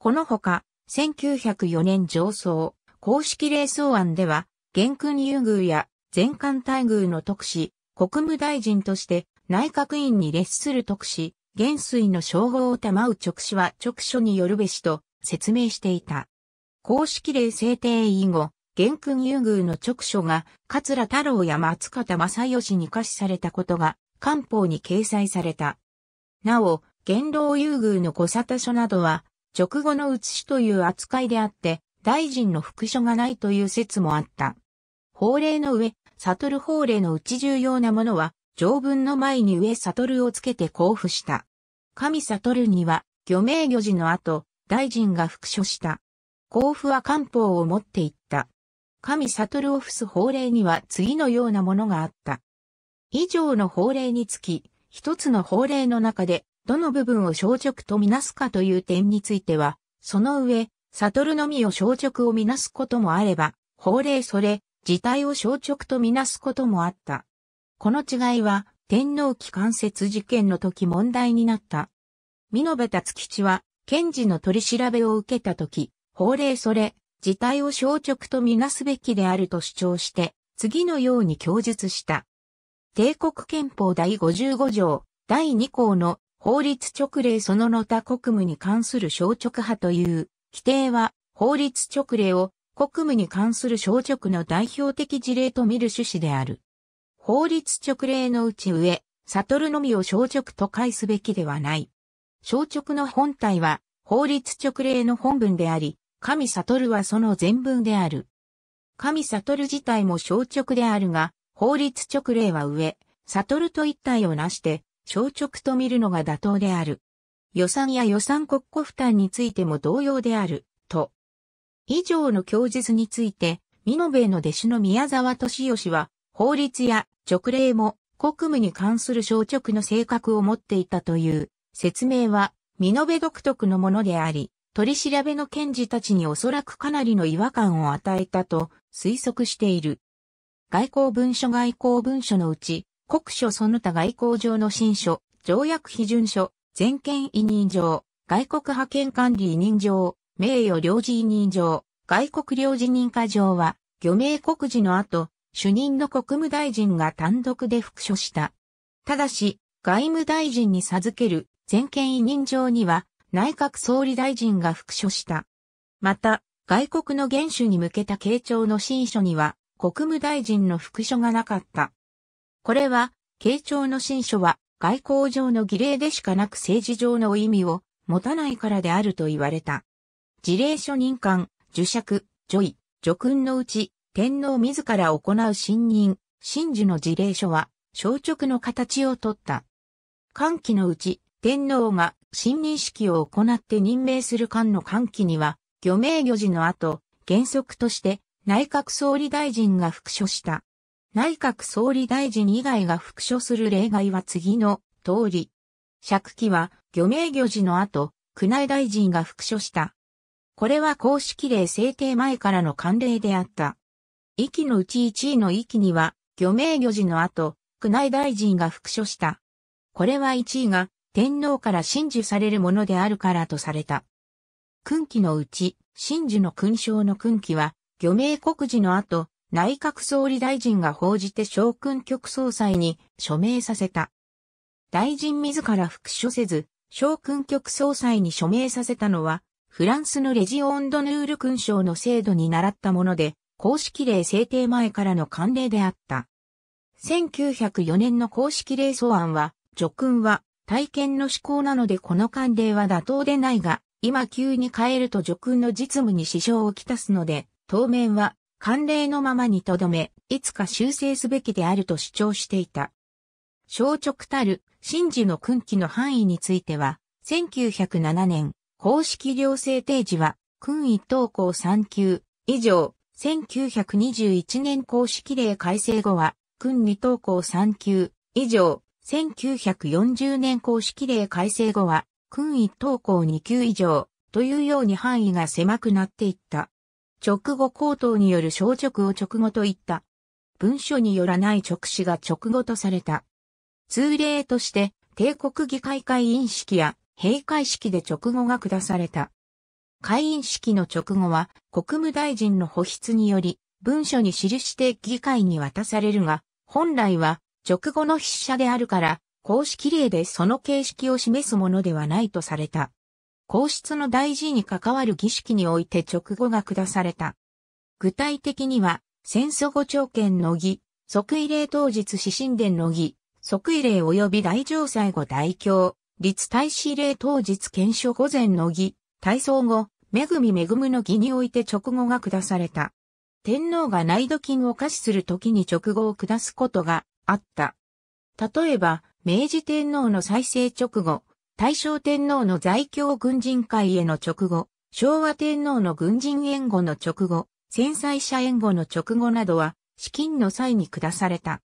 このほか、1904年上層、公式令草案では、元君優遇や全官待遇の特使、国務大臣として内閣院に列する特使、元帥の称号を賜う直使は直書によるべしと説明していた。公式令制定以後、元君優遇の直書が、桂太郎や松方正義に可視されたことが、官報に掲載された。なお、元老優遇の小沙汰書などは、直後の写しという扱いであって、大臣の副書がないという説もあった。法令の上、悟る法令のうち重要なものは、条文の前に上悟るをつけて交付した。神悟るには、漁名漁事の後、大臣が副書した。交付は官報を持っていった。神悟を付す法令には次のようなものがあった。以上の法令につき、一つの法令の中で、どの部分を小直とみなすかという点については、その上、悟のみを小直をみなすこともあれば、法令それ、自体を小直とみなすこともあった。この違いは、天皇機関節事件の時問題になった。美延達吉は、検事の取り調べを受けた時、法令それ、事態を消直とみなすべきであると主張して、次のように供述した。帝国憲法第55条、第2項の法律直令そのの他国務に関する消直派という規定は法律直令を国務に関する消直の代表的事例と見る趣旨である。法律直令のうち上、悟のみを消直と解すべきではない。消直の本体は法律直令の本文であり、神悟はその全文である。神悟自体も小直であるが、法律直令は上、悟と一体をなして、小直と見るのが妥当である。予算や予算国庫負担についても同様である、と。以上の供述について、美濃米の弟子の宮沢敏義は、法律や直令も国務に関する小直の性格を持っていたという説明は、美濃部独特のものであり、取り調べの検事たちにおそらくかなりの違和感を与えたと推測している。外交文書外交文書のうち、国書その他外交上の新書、条約批准書、全権委任状、外国派遣管理委任状、名誉領事委任状、外国領事認可状は、漁名告示の後、主任の国務大臣が単独で復署した。ただし、外務大臣に授ける全権委任状には、内閣総理大臣が復所した。また、外国の元首に向けた慶長の新書には、国務大臣の復所がなかった。これは、慶長の新書は、外交上の儀礼でしかなく政治上の意味を持たないからであると言われた。事例書任官、受釈、叙位、叙訓のうち、天皇自ら行う信任、真珠の事例書は、小直の形をとった。歓喜のうち、天皇が新認識を行って任命する間の間期には、漁名漁事の後、原則として内閣総理大臣が復所した。内閣総理大臣以外が復所する例外は次の通り。借期は漁名漁事の後、宮内大臣が復所した。これは公式例制定前からの慣例であった。域のうち1位の域には、漁名漁事の後、宮内大臣が復所した。これは1位が天皇から真珠されるものであるからとされた。君記のうち、真珠の勲章の君記は、漁名告示の後、内閣総理大臣が報じて将勲局総裁に署名させた。大臣自ら復署せず、将勲局総裁に署名させたのは、フランスのレジオンドヌール勲章の制度に倣ったもので、公式令制定前からの慣例であった。1904年の公式令素案は、叙勲は体験の思考なのでこの慣例は妥当でないが、今急に変えると叙勲の実務に支障をきたすので、当面は慣例のままにとどめ、いつか修正すべきであると主張していた。小直たる、神事の訓記の範囲については、1907年、公式行政提示は、訓一等校3級以上、1921年公式令改正後は、訓二等校3級以上、1940年公式令改正後は、訓位等校2級以上というように範囲が狭くなっていった。直後高等による小直を直後といった。文書によらない直視が直後とされた。通例として、帝国議会会員式や閉会式で直後が下された。会員式の直後は国務大臣の保筆により文書に記して議会に渡されるが、本来は直後の筆者であるから、公式例でその形式を示すものではないとされた。皇室の大事に関わる儀式において直後が下された。具体的には、戦争後朝見の儀、即位礼当日指針殿の儀、即位礼及び大城祭後大教、立大使礼当日検証午前の儀、大葬後、恵み恵むの儀において直後が下された。天皇が内土金を可視する時に直後を下すことがあった。例えば、明治天皇の再生直後、大正天皇の在京軍人会への直後、昭和天皇の軍人援護の直後、戦災者援護の直後などは、資金の際に下された。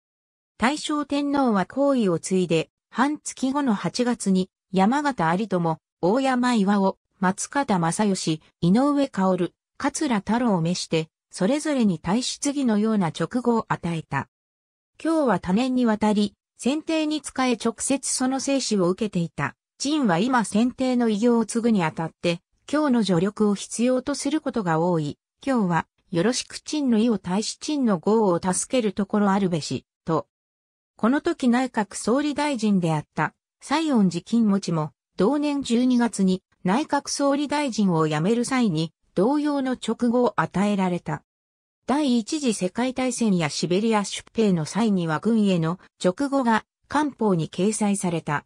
大正天皇は行為を継いで、半月後の8月に、山形有友、大山岩尾、松方正義、井上薫、桂太郎を召して、それぞれに退出儀のような直後を与えた。今日は多年にわたり、選定に使え直接その生死を受けていた。陳は今選定の異業を継ぐにあたって、今日の助力を必要とすることが多い。今日は、よろしく陳の意を退し陳の号を助けるところあるべし、と。この時内閣総理大臣であった、西恩寺金持ちも、同年12月に内閣総理大臣を辞める際に、同様の直後を与えられた。第一次世界大戦やシベリア出兵の際には軍への直後が官報に掲載された。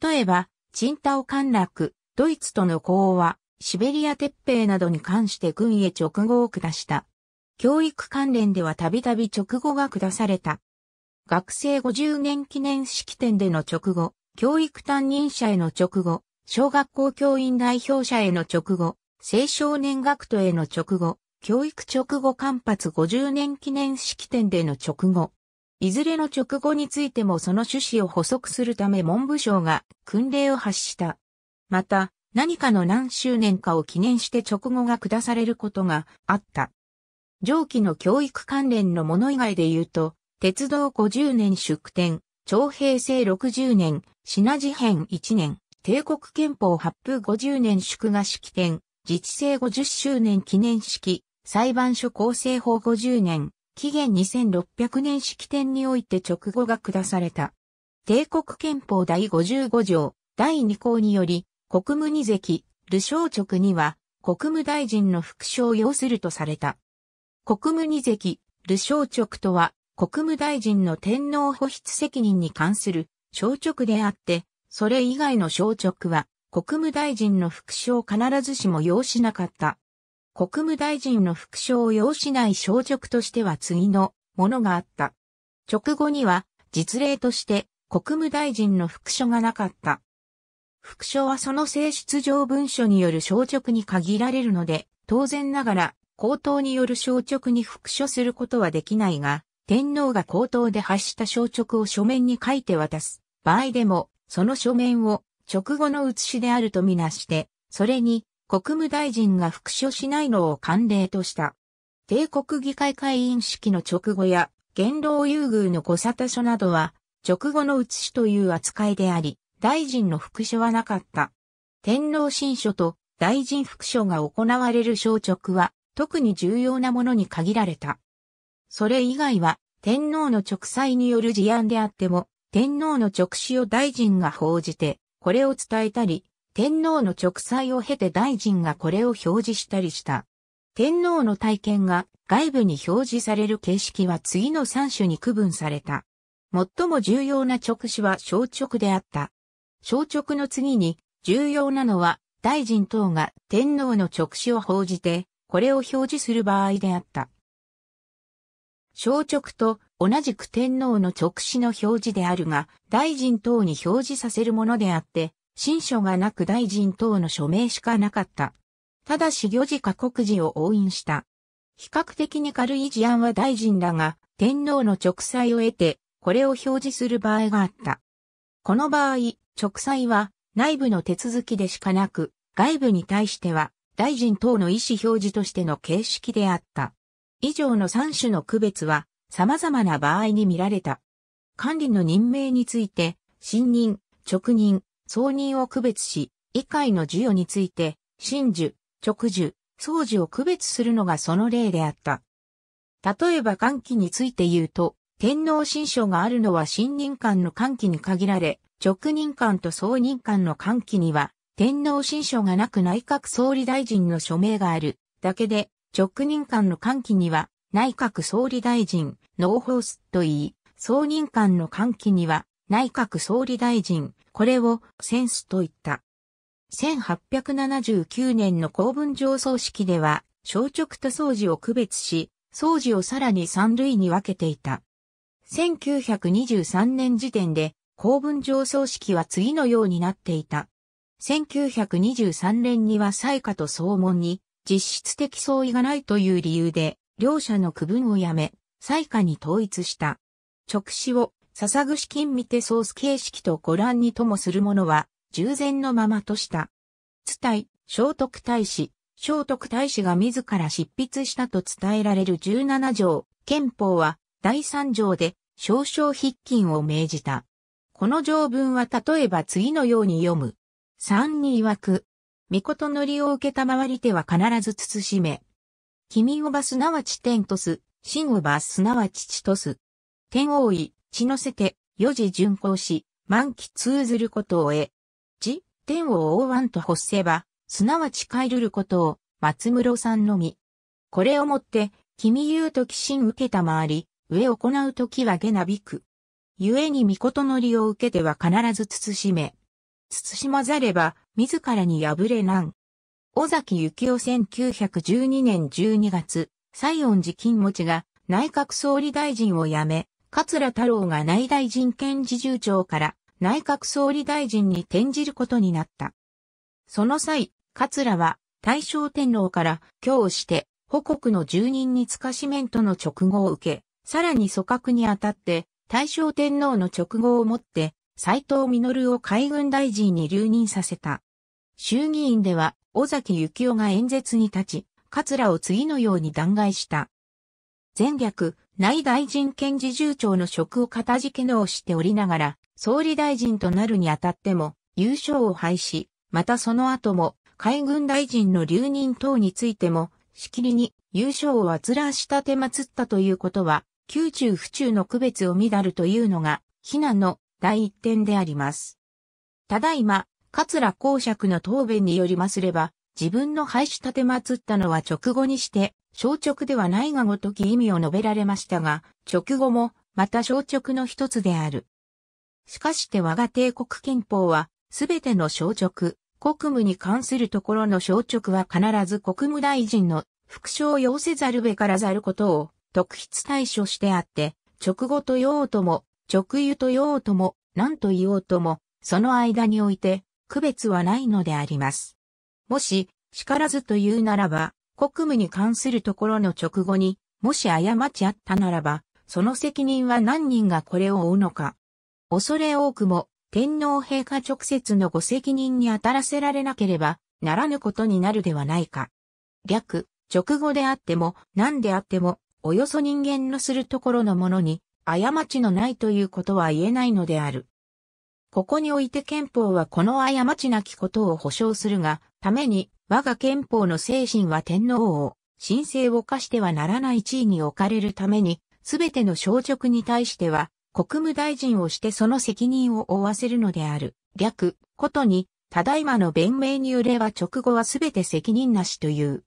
例えば、チンタオ陥落、ドイツとの講和、シベリア鉄兵などに関して軍へ直後を下した。教育関連ではたびたび直後が下された。学生50年記念式典での直後、教育担任者への直後、小学校教員代表者への直後、青少年学徒への直後、教育直後間髪50年記念式典での直後。いずれの直後についてもその趣旨を補足するため文部省が訓令を発した。また、何かの何周年かを記念して直後が下されることがあった。上記の教育関連のもの以外で言うと、鉄道50年祝典、徴兵制60年、品事変1年、帝国憲法発布50年祝賀式典、自治制50周年記念式、裁判所構成法50年、紀元2600年式典において直後が下された。帝国憲法第55条、第2項により、国務二席、ル小直には、国務大臣の副将を要するとされた。国務二席、ル小直とは、国務大臣の天皇保筆責任に関する省直であって、それ以外の省直は、国務大臣の副将必ずしも要しなかった。国務大臣の副将を要しない小職としては次のものがあった。直後には実例として国務大臣の副書がなかった。副書はその性質上文書による小直に限られるので、当然ながら、口頭による小直に副書することはできないが、天皇が口頭で発した小直を書面に書いて渡す場合でも、その書面を直後の写しであるとみなして、それに国務大臣が復所しないのを慣例とした。帝国議会会員式の直後や、元老優遇の御沙汰書などは、直後の写しという扱いであり、大臣の復所はなかった。天皇新書と大臣復所が行われる小直は、特に重要なものに限られた。それ以外は、天皇の直裁による事案であっても、天皇の直使を大臣が報じて、これを伝えたり、天皇の直裁を経て大臣がこれを表示したりした。天皇の体験が外部に表示される形式は次の3種に区分された。最も重要な直視は小直であった。小直の次に重要なのは大臣等が天皇の直視を報じて、これを表示する場合であった。小直と同じく天皇の直視の表示であるが、大臣等に表示させるものであって、新書がなく大臣等の署名しかなかった。ただし行事か国事を押印した。比較的に軽い事案は大臣だが天皇の直裁を得て、これを表示する場合があった。この場合、直裁は内部の手続きでしかなく、外部に対しては大臣等の意思表示としての形式であった。以上の3種の区別は様々な場合に見られた。管理の任命について、信任、直任、総人を区別し、以会の授与について、真珠、直樹、総樹を区別するのがその例であった。例えば歓喜について言うと、天皇新書があるのは新任官の歓喜に限られ、直任官と総任官の歓喜には、天皇新書がなく内閣総理大臣の署名がある。だけで、直任官の歓喜には、内閣総理大臣、ノーホースと言い、総任官の歓喜には、内閣総理大臣、これをセンスと言った。1879年の公文上葬式では、小直と掃除を区別し、掃除をさらに三類に分けていた。1923年時点で、公文上葬式は次のようになっていた。1923年には彩花と総門に、実質的相違がないという理由で、両者の区分をやめ、彩花に統一した。直視を捧ぐ資金見てソース形式とご覧にともするものは、従前のままとした。伝え、聖徳太子、聖徳太子が自ら執筆したと伝えられる17条、憲法は、第3条で、少々筆禁を命じた。この条文は例えば次のように読む。三に曰く、御事のりを受けたまわり手は必ず慎め。君をばすなわち天とす、真をばすなわち地とす。天王位、血のせて、四時巡行し、満期通ずることを得。地、天を覆わんと欲せば、すなわち帰るることを、松室さんのみ。これをもって、君言うと寄進受けたまわり、上行うときは下なびく。故に御事の利を受けては必ず慎め。慎まざれば、自らに破れなん。尾崎幸雄1912年12月、西園寺金持ちが内閣総理大臣を辞め、桂太郎が内大臣兼事重長から内閣総理大臣に転じることになった。その際、桂は大正天皇から今日して、保国の住人につかし面との直後を受け、さらに組閣にあたって、大正天皇の直後をもって、斎藤実を海軍大臣に留任させた。衆議院では、尾崎幸雄が演説に立ち、桂を次のように弾劾した。前略、内大臣兼自重長の職を片付けのをしておりながら、総理大臣となるにあたっても、優勝を廃止、またその後も、海軍大臣の留任等についても、しきりに優勝をあつらしたてまつったということは、宮中府中の区別を乱るというのが、非難の第一点であります。ただいま、桂公爵の答弁によりますれば、自分の廃止立てまつったのは直後にして、小直ではないがごとき意味を述べられましたが、直後も、また小直の一つである。しかして我が帝国憲法は、すべての小直、国務に関するところの小直は必ず国務大臣の副賞を要せざるべからざることを特筆対処してあって、直後と言おうとも、直輸と言おうとも、何と言おうとも、その間において、区別はないのであります。もし、叱らずと言うならば、国務に関するところの直後に、もし過ちあったならば、その責任は何人がこれを負うのか。恐れ多くも、天皇陛下直接のご責任に当たらせられなければ、ならぬことになるではないか。逆、直後であっても、何であっても、およそ人間のするところのものに、過ちのないということは言えないのである。ここにおいて憲法はこの過ちなきことを保障するが、ために我が憲法の精神は天皇を、神聖を課してはならない地位に置かれるために、すべての小直に対しては、国務大臣をしてその責任を負わせるのである。略、ことに、ただいまの弁明によれば直後はすべて責任なしという。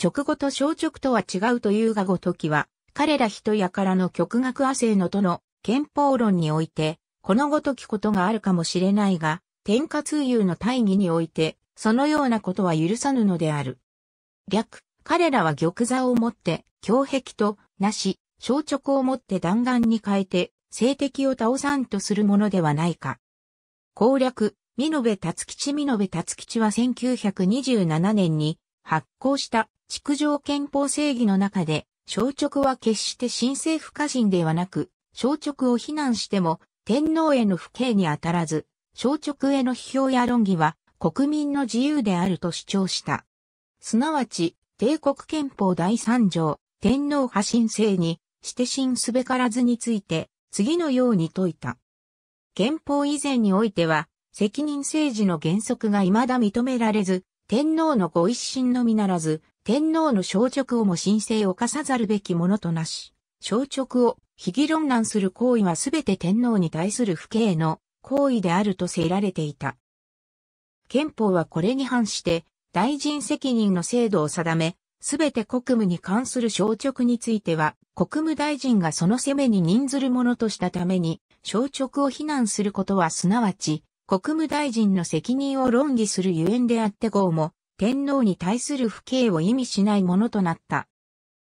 直後と小直とは違うというがごときは、彼ら人やからの極額亜生のとの憲法論において、このごときことがあるかもしれないが、天下通有の大義において、そのようなことは許さぬのである。略、彼らは玉座を持って、強壁と、なし、小直を持って弾丸に変えて、性敵を倒さんとするものではないか。攻略、美延達吉美延達吉は1927年に発行した築城憲法正義の中で、小直は決して新政府家人ではなく、小直を非難しても天皇への不敬に当たらず、小直への批評や論議は国民の自由であると主張した。すなわち、帝国憲法第3条、天皇派神請に、して神すべからずについて、次のように説いた。憲法以前においては、責任政治の原則が未だ認められず、天皇のご一心のみならず、天皇の召直をも申請を課さざるべきものとなし、召直を非議論難する行為はすべて天皇に対する不敬の行為であるとせられていた。憲法はこれに反して、大臣責任の制度を定め、すべて国務に関する消直については、国務大臣がその責めに任ずるものとしたために、消直を非難することはすなわち、国務大臣の責任を論議するゆえんであって号も、天皇に対する不敬を意味しないものとなった。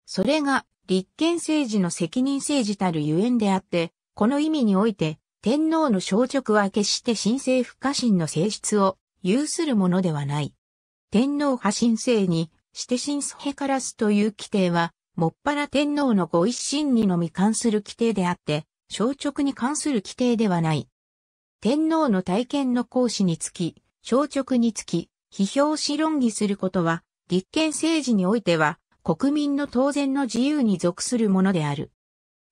それが、立憲政治の責任政治たるゆえんであって、この意味において、天皇の消直は決して神聖不可侵の性質を有するものではない。天皇派神聖に、して神スヘカラスという規定は、もっぱら天皇のご一心にのみ関する規定であって、小直に関する規定ではない。天皇の体験の行使につき、小直につき、批評し論議することは、立憲政治においては、国民の当然の自由に属するものである。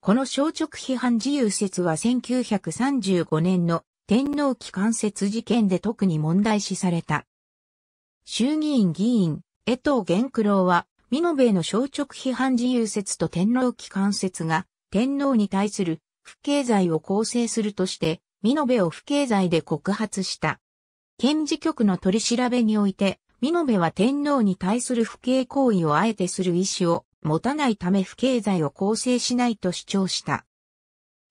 この小直批判自由説は1935年の天皇機関説事件で特に問題視された。衆議院議員、江藤玄九郎は、美濃米の消直批判自由説と天皇機関説が、天皇に対する不敬罪を構成するとして、美濃部を不敬罪で告発した。検事局の取り調べにおいて、美濃部は天皇に対する不敬行為をあえてする意思を持たないため不敬罪を構成しないと主張した。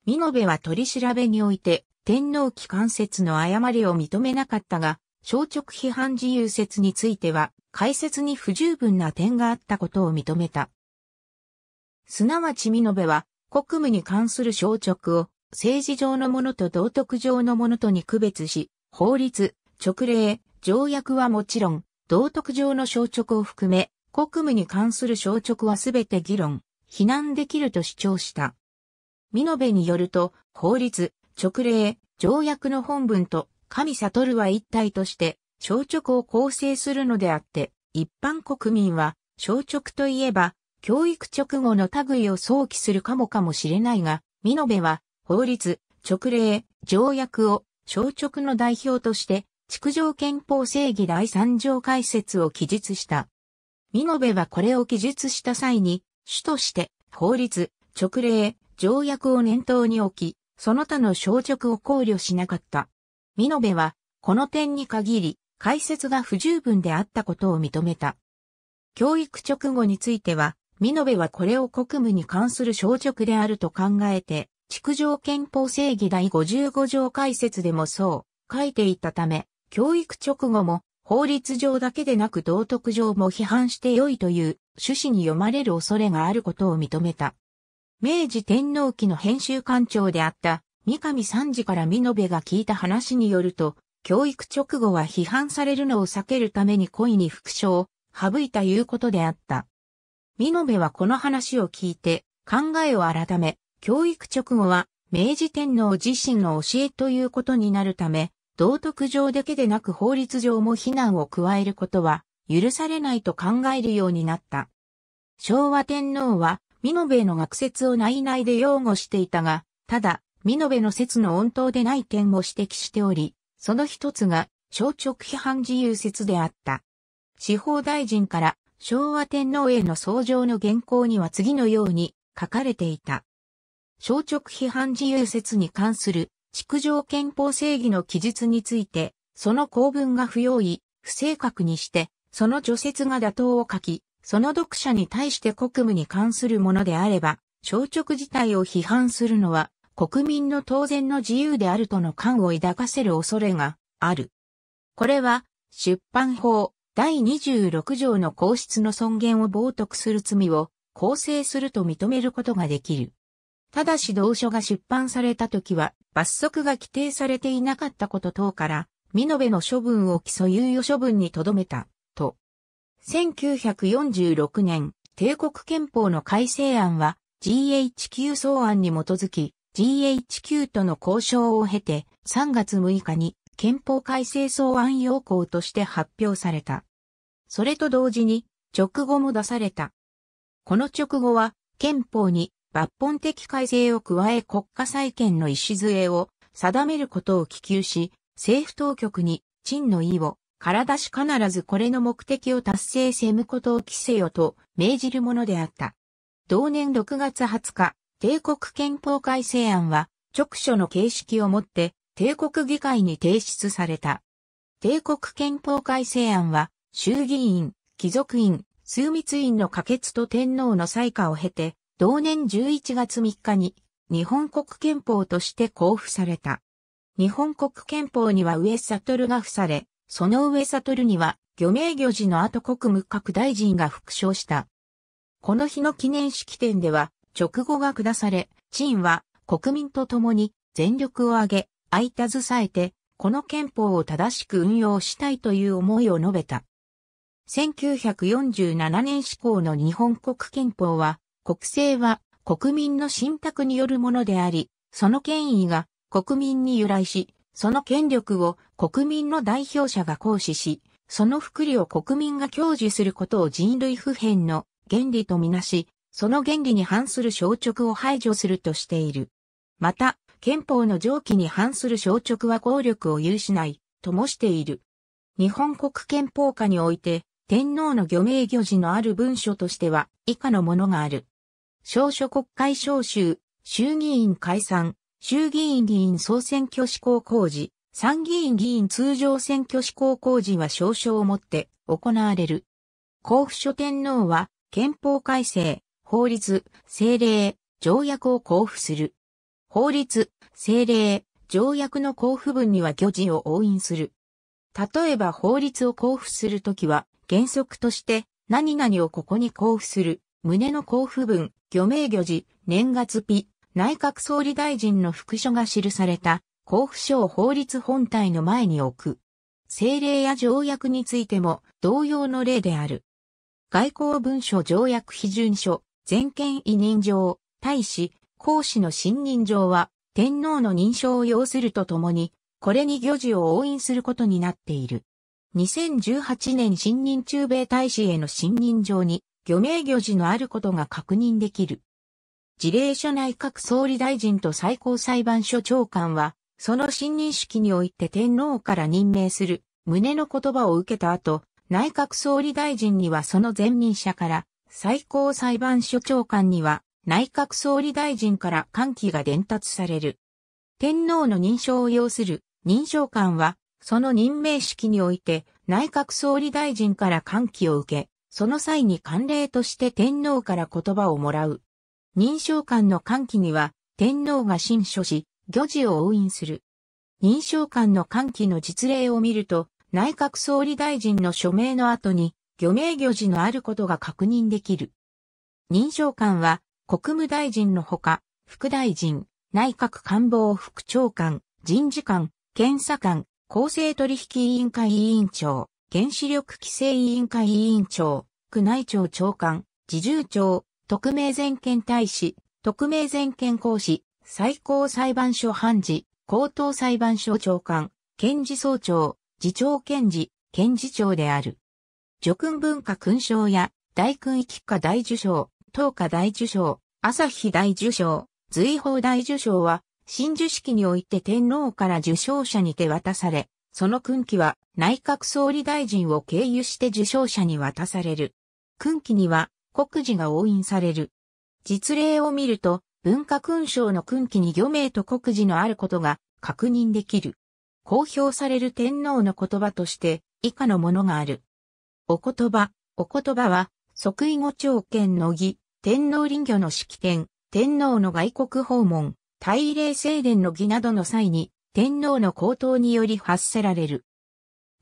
美濃部は取り調べにおいて、天皇機関説の誤りを認めなかったが、小直批判自由説については、解説に不十分な点があったことを認めた。すなわち美延は、国務に関する小直を、政治上のものと道徳上のものとに区別し、法律、直令、条約はもちろん、道徳上の小直を含め、国務に関する小直はすべて議論、非難できると主張した。美延によると、法律、直令、条約の本文と神悟は一体として、小直を構成するのであって、一般国民は、小直といえば、教育直後の類を想起するかもかもしれないが、美濃部は、法律、勅令、条約を、小直の代表として、築城憲法正義第三条解説を記述した。美濃部はこれを記述した際に、主として、法律、勅令、条約を念頭に置き、その他の消直を考慮しなかった。美濃部は、この点に限り、解説が不十分であったことを認めた。教育直後については、美濃部はこれを国務に関する消直であると考えて、築上憲法正義第55条解説でもそう書いていたため、教育直後も法律上だけでなく道徳上も批判して良いという趣旨に読まれる恐れがあることを認めた。明治天皇期の編集官長であった三上三次から美延が聞いた話によると、教育直後は批判されるのを避けるために故意に復唱を省いたいうことであった。美延はこの話を聞いて考えを改め、教育直後は明治天皇自身の教えということになるため、道徳上だけでなく法律上も非難を加えることは許されないと考えるようになった。昭和天皇は美濃部の学説を内々で擁護していたが、ただ、美濃部の説の温当でない点も指摘しており、その一つが、小直批判自由説であった。司法大臣から昭和天皇への奏上の原稿には次のように書かれていた。小直批判自由説に関する築上憲法正義の記述について、その公文が不用意、不正確にして、その除説が妥当を書き、その読者に対して国務に関するものであれば、朝直自体を批判するのは、国民の当然の自由であるとの感を抱かせる恐れがある。これは、出版法第26条の皇室の尊厳を冒涜する罪を構成すると認めることができる。ただし同書が出版された時は罰則が規定されていなかったこと等から、美延の処分を基礎猶予処分に留めた。1946年、帝国憲法の改正案は GHQ 草案に基づき、GHQ との交渉を経て3月6日に憲法改正草案要項として発表された。それと同時に直後も出された。この直後は憲法に抜本的改正を加え国家再建の礎を定めることを希求し、政府当局に陳の意を体し必ずこれの目的を達成せむことを期せよと命じるものであった。同年6月20日、帝国憲法改正案は直書の形式をもって帝国議会に提出された。帝国憲法改正案は衆議院、貴族院、枢密院の可決と天皇の裁下を経て、同年11月3日に日本国憲法として公布された。日本国憲法には上悟が付され、その上悟るには、漁名漁事の後国務各大臣が復唱した。この日の記念式典では、直後が下され、陳は国民と共に全力を挙げ、相たずさえて、この憲法を正しく運用したいという思いを述べた。1947年施行の日本国憲法は、国政は国民の信託によるものであり、その権威が国民に由来し、その権力を国民の代表者が行使し、その福利を国民が享受することを人類普遍の原理とみなし、その原理に反する消直を排除するとしている。また、憲法の上記に反する消直は効力を有しない、ともしている。日本国憲法下において、天皇の御名御事のある文書としては、以下のものがある。少書国会召集、衆議院解散、衆議院議員総選挙施行工事、参議院議員通常選挙施行工事は少々をもって行われる。甲府諸天皇は憲法改正、法律、政令、条約を交付する。法律、政令、条約の交付文には漁事を押印する。例えば法律を交付するときは原則として何々をここに交付する。胸の交付文、漁名漁事、年月日、内閣総理大臣の副書が記された交付省法律本体の前に置く。政令や条約についても同様の例である。外交文書条約批准書、全権委任状、大使、公使の信任状は天皇の認証を要するとともに、これに漁事を応印することになっている。2018年信任中米大使への信任状に、漁名漁事のあることが確認できる。事例書内閣総理大臣と最高裁判所長官は、その信任式において天皇から任命する旨の言葉を受けた後、内閣総理大臣にはその前任者から、最高裁判所長官には内閣総理大臣から歓喜が伝達される。天皇の認証を要する認証官は、その任命式において内閣総理大臣から歓喜を受け、その際に慣例として天皇から言葉をもらう認証官の歓喜には、天皇が新書し、漁事を応印する。認証官の歓喜の実例を見ると、内閣総理大臣の署名の後に、漁名漁事のあることが確認できる。認証官は、国務大臣のほか、副大臣、内閣官房副長官、人事官、検査官、公正取引委員会委員長、原子力規制委員会委員長、宮内庁長官、自重庁、特命全権大使、特命全権講師、最高裁判所判事、高等裁判所長官、検事総長、次長検事、検事長である。叙勲文化勲章や、大勲一家大受章、東下大受章、朝日大受章、随法大受章は、真珠式において天皇から受章者に手渡され、その勲旗は内閣総理大臣を経由して受章者に渡される。勲旗には国事が押印される。実例を見ると、文化勲章の勲記に漁名と国事のあることが確認できる。公表される天皇の言葉として以下のものがある。お言葉、お言葉は、即位後朝見の儀、天皇臨業の式典、天皇の外国訪問、大礼正殿の儀などの際に、天皇の口頭により発せられる。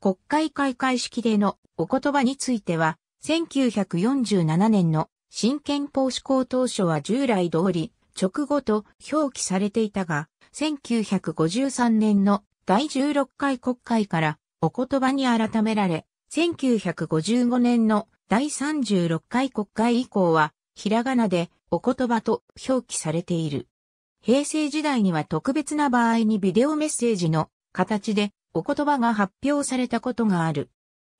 国会開会式でのお言葉については、1947年の新憲法施行当初は従来通り直後と表記されていたが、1953年の第16回国会からお言葉に改められ、1955年の第36回国会以降は、ひらがなでお言葉と表記されている。平成時代には特別な場合にビデオメッセージの形でお言葉が発表されたことがある。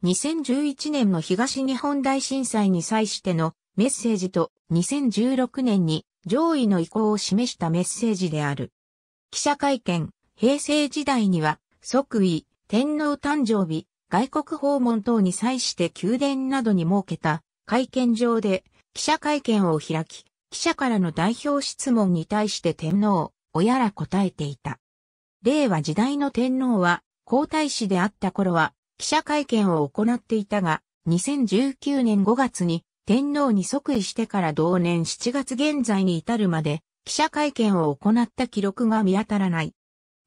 2011年の東日本大震災に際してのメッセージと2016年に上位の意向を示したメッセージである。記者会見、平成時代には即位、天皇誕生日、外国訪問等に際して宮殿などに設けた会見場で記者会見を開き、記者からの代表質問に対して天皇、親ら答えていた。令和時代の天皇は皇太子であった頃は記者会見を行っていたが、2019年5月に天皇に即位してから同年7月現在に至るまで記者会見を行った記録が見当たらない。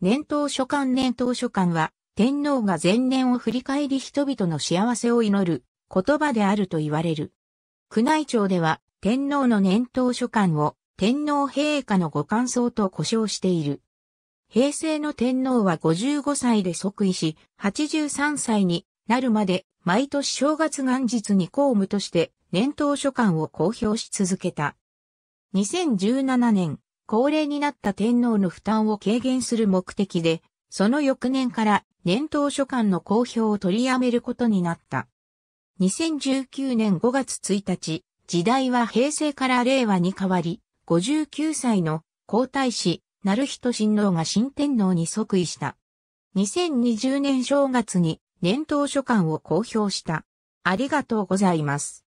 年頭書館年頭書館は天皇が前年を振り返り人々の幸せを祈る言葉であると言われる。宮内庁では天皇の年頭書館を天皇陛下のご感想と呼称している。平成の天皇は55歳で即位し、83歳になるまで毎年正月元日に公務として年頭書簡を公表し続けた。2017年、高齢になった天皇の負担を軽減する目的で、その翌年から年頭書簡の公表を取りやめることになった。2019年5月1日、時代は平成から令和に変わり、59歳の皇太子成人親王が新天皇に即位した。2020年正月に年頭書簡を公表した。ありがとうございます。